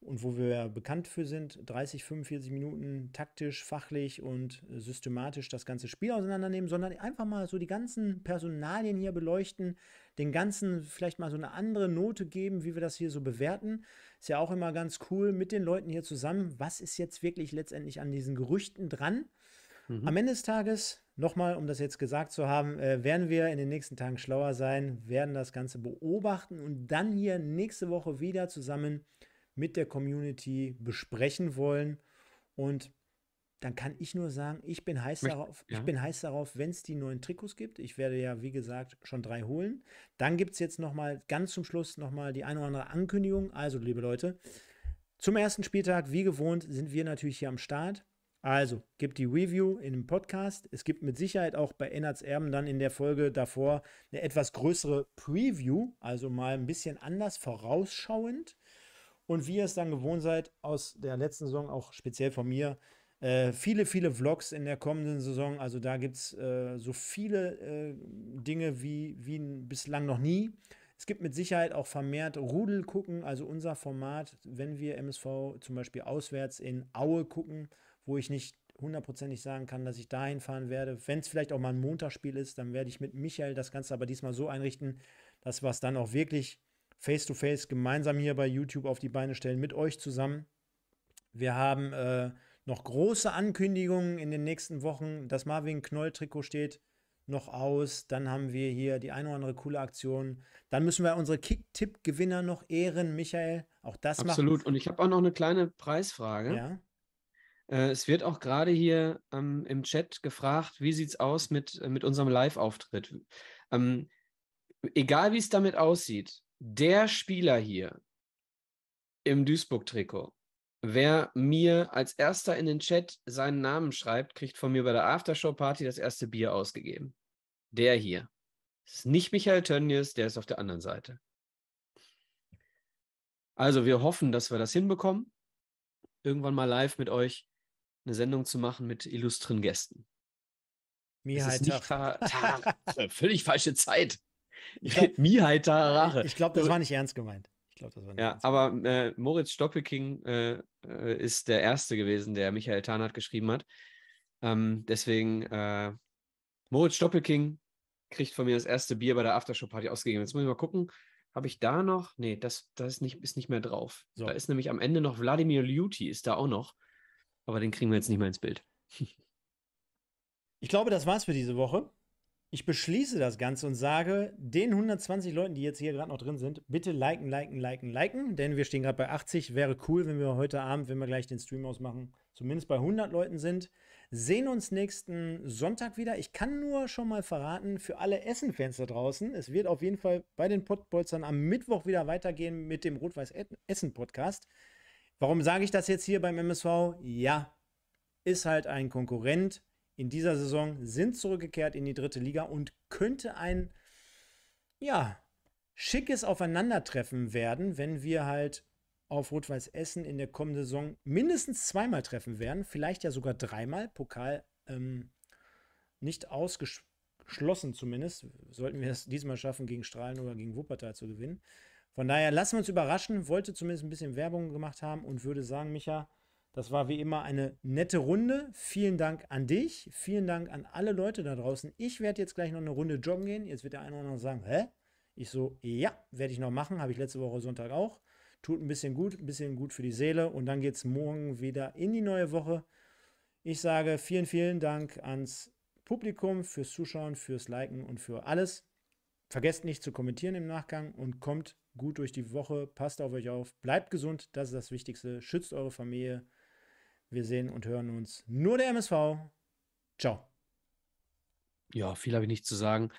Speaker 1: und wo wir ja bekannt für sind, 30, 45 Minuten taktisch, fachlich und systematisch das ganze Spiel auseinandernehmen, sondern einfach mal so die ganzen Personalien hier beleuchten, den ganzen vielleicht mal so eine andere Note geben, wie wir das hier so bewerten. Ist ja auch immer ganz cool mit den Leuten hier zusammen, was ist jetzt wirklich letztendlich an diesen Gerüchten dran. Mhm. Am Ende des Tages Nochmal, um das jetzt gesagt zu haben, äh, werden wir in den nächsten Tagen schlauer sein, werden das Ganze beobachten und dann hier nächste Woche wieder zusammen mit der Community besprechen wollen. Und dann kann ich nur sagen, ich bin heiß Möcht, darauf, ja. ich bin heiß darauf, wenn es die neuen Trikots gibt. Ich werde ja, wie gesagt, schon drei holen. Dann gibt es jetzt nochmal ganz zum Schluss nochmal die eine oder andere Ankündigung. Also, liebe Leute, zum ersten Spieltag, wie gewohnt, sind wir natürlich hier am Start. Also, gibt die Review in dem Podcast. Es gibt mit Sicherheit auch bei Ennards Erben dann in der Folge davor eine etwas größere Preview, also mal ein bisschen anders vorausschauend. Und wie ihr es dann gewohnt seid, aus der letzten Saison, auch speziell von mir, äh, viele, viele Vlogs in der kommenden Saison. Also da gibt es äh, so viele äh, Dinge wie, wie bislang noch nie. Es gibt mit Sicherheit auch vermehrt Rudel gucken, also unser Format, wenn wir MSV zum Beispiel auswärts in Aue gucken wo ich nicht hundertprozentig sagen kann, dass ich dahin fahren werde. Wenn es vielleicht auch mal ein Montagsspiel ist, dann werde ich mit Michael das Ganze aber diesmal so einrichten, dass wir es dann auch wirklich face-to-face gemeinsam hier bei YouTube auf die Beine stellen, mit euch zusammen. Wir haben äh, noch große Ankündigungen in den nächsten Wochen. Das Marvin Knoll-Trikot steht noch aus. Dann haben wir hier die eine oder andere coole Aktion. Dann müssen wir unsere Kick-Tipp-Gewinner noch ehren, Michael. Auch das macht. Absolut.
Speaker 2: Und ich habe auch noch eine kleine Preisfrage. Ja. Äh, es wird auch gerade hier ähm, im Chat gefragt, wie sieht es aus mit, äh, mit unserem Live-Auftritt? Ähm, egal wie es damit aussieht, der Spieler hier im Duisburg-Trikot, wer mir als erster in den Chat seinen Namen schreibt, kriegt von mir bei der Aftershow-Party das erste Bier ausgegeben. Der hier. Das ist nicht Michael Tönnies, der ist auf der anderen Seite. Also wir hoffen, dass wir das hinbekommen. Irgendwann mal live mit euch eine Sendung zu machen mit illustren Gästen.
Speaker 1: Mihai Tara. Äh, völlig falsche Zeit. Mihai Tara. Äh, ich glaube, das also war nicht ernst gemeint.
Speaker 2: Ich glaube, das war nicht Ja, aber äh, Moritz Stoppelking äh, äh, ist der Erste gewesen, der Michael Tarnath geschrieben hat. Ähm, deswegen, äh, Moritz Stoppelking kriegt von mir das erste Bier bei der Aftershow-Party ausgegeben. Jetzt muss ich mal gucken. Habe ich da noch? Nee, das, das ist, nicht, ist nicht mehr drauf. So. Da ist nämlich am Ende noch Wladimir Liuti, ist da auch noch. Aber den kriegen wir jetzt nicht mehr ins Bild.
Speaker 1: ich glaube, das war's für diese Woche. Ich beschließe das Ganze und sage den 120 Leuten, die jetzt hier gerade noch drin sind, bitte liken, liken, liken, liken, denn wir stehen gerade bei 80. Wäre cool, wenn wir heute Abend, wenn wir gleich den Stream ausmachen, zumindest bei 100 Leuten sind. Sehen uns nächsten Sonntag wieder. Ich kann nur schon mal verraten, für alle Essen-Fans da draußen, es wird auf jeden Fall bei den Pottbolzern am Mittwoch wieder weitergehen mit dem Rot-Weiß-Essen-Podcast. Warum sage ich das jetzt hier beim MSV? Ja, ist halt ein Konkurrent in dieser Saison, sind zurückgekehrt in die dritte Liga und könnte ein, ja, schickes Aufeinandertreffen werden, wenn wir halt auf Rot-Weiß Essen in der kommenden Saison mindestens zweimal treffen werden, vielleicht ja sogar dreimal, Pokal ähm, nicht ausgeschlossen zumindest, sollten wir es diesmal schaffen, gegen Strahlen oder gegen Wuppertal zu gewinnen. Von daher lassen wir uns überraschen, wollte zumindest ein bisschen Werbung gemacht haben und würde sagen, Micha, das war wie immer eine nette Runde. Vielen Dank an dich. Vielen Dank an alle Leute da draußen. Ich werde jetzt gleich noch eine Runde joggen gehen. Jetzt wird der eine oder andere sagen, hä? Ich so, ja, werde ich noch machen. Habe ich letzte Woche Sonntag auch. Tut ein bisschen gut, ein bisschen gut für die Seele. Und dann geht es morgen wieder in die neue Woche. Ich sage vielen, vielen Dank ans Publikum fürs Zuschauen, fürs Liken und für alles. Vergesst nicht zu kommentieren im Nachgang und kommt gut durch die Woche. Passt auf euch auf. Bleibt gesund. Das ist das Wichtigste. Schützt eure Familie. Wir sehen und hören uns. Nur der MSV. Ciao. Ja,
Speaker 2: viel habe ich nicht zu sagen.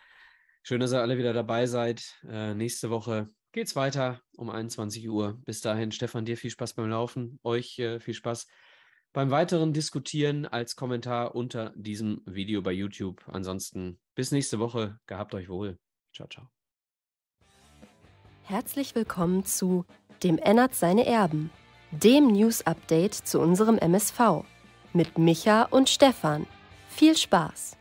Speaker 2: Schön, dass ihr alle wieder dabei seid. Äh, nächste Woche geht's weiter um 21 Uhr. Bis dahin, Stefan, dir viel Spaß beim Laufen. Euch äh, viel Spaß beim weiteren Diskutieren als Kommentar unter diesem Video bei YouTube. Ansonsten bis nächste Woche. Gehabt euch wohl. Ciao, ciao. Herzlich willkommen zu Dem Ennert seine Erben, dem News-Update zu unserem MSV mit
Speaker 1: Micha und Stefan. Viel Spaß!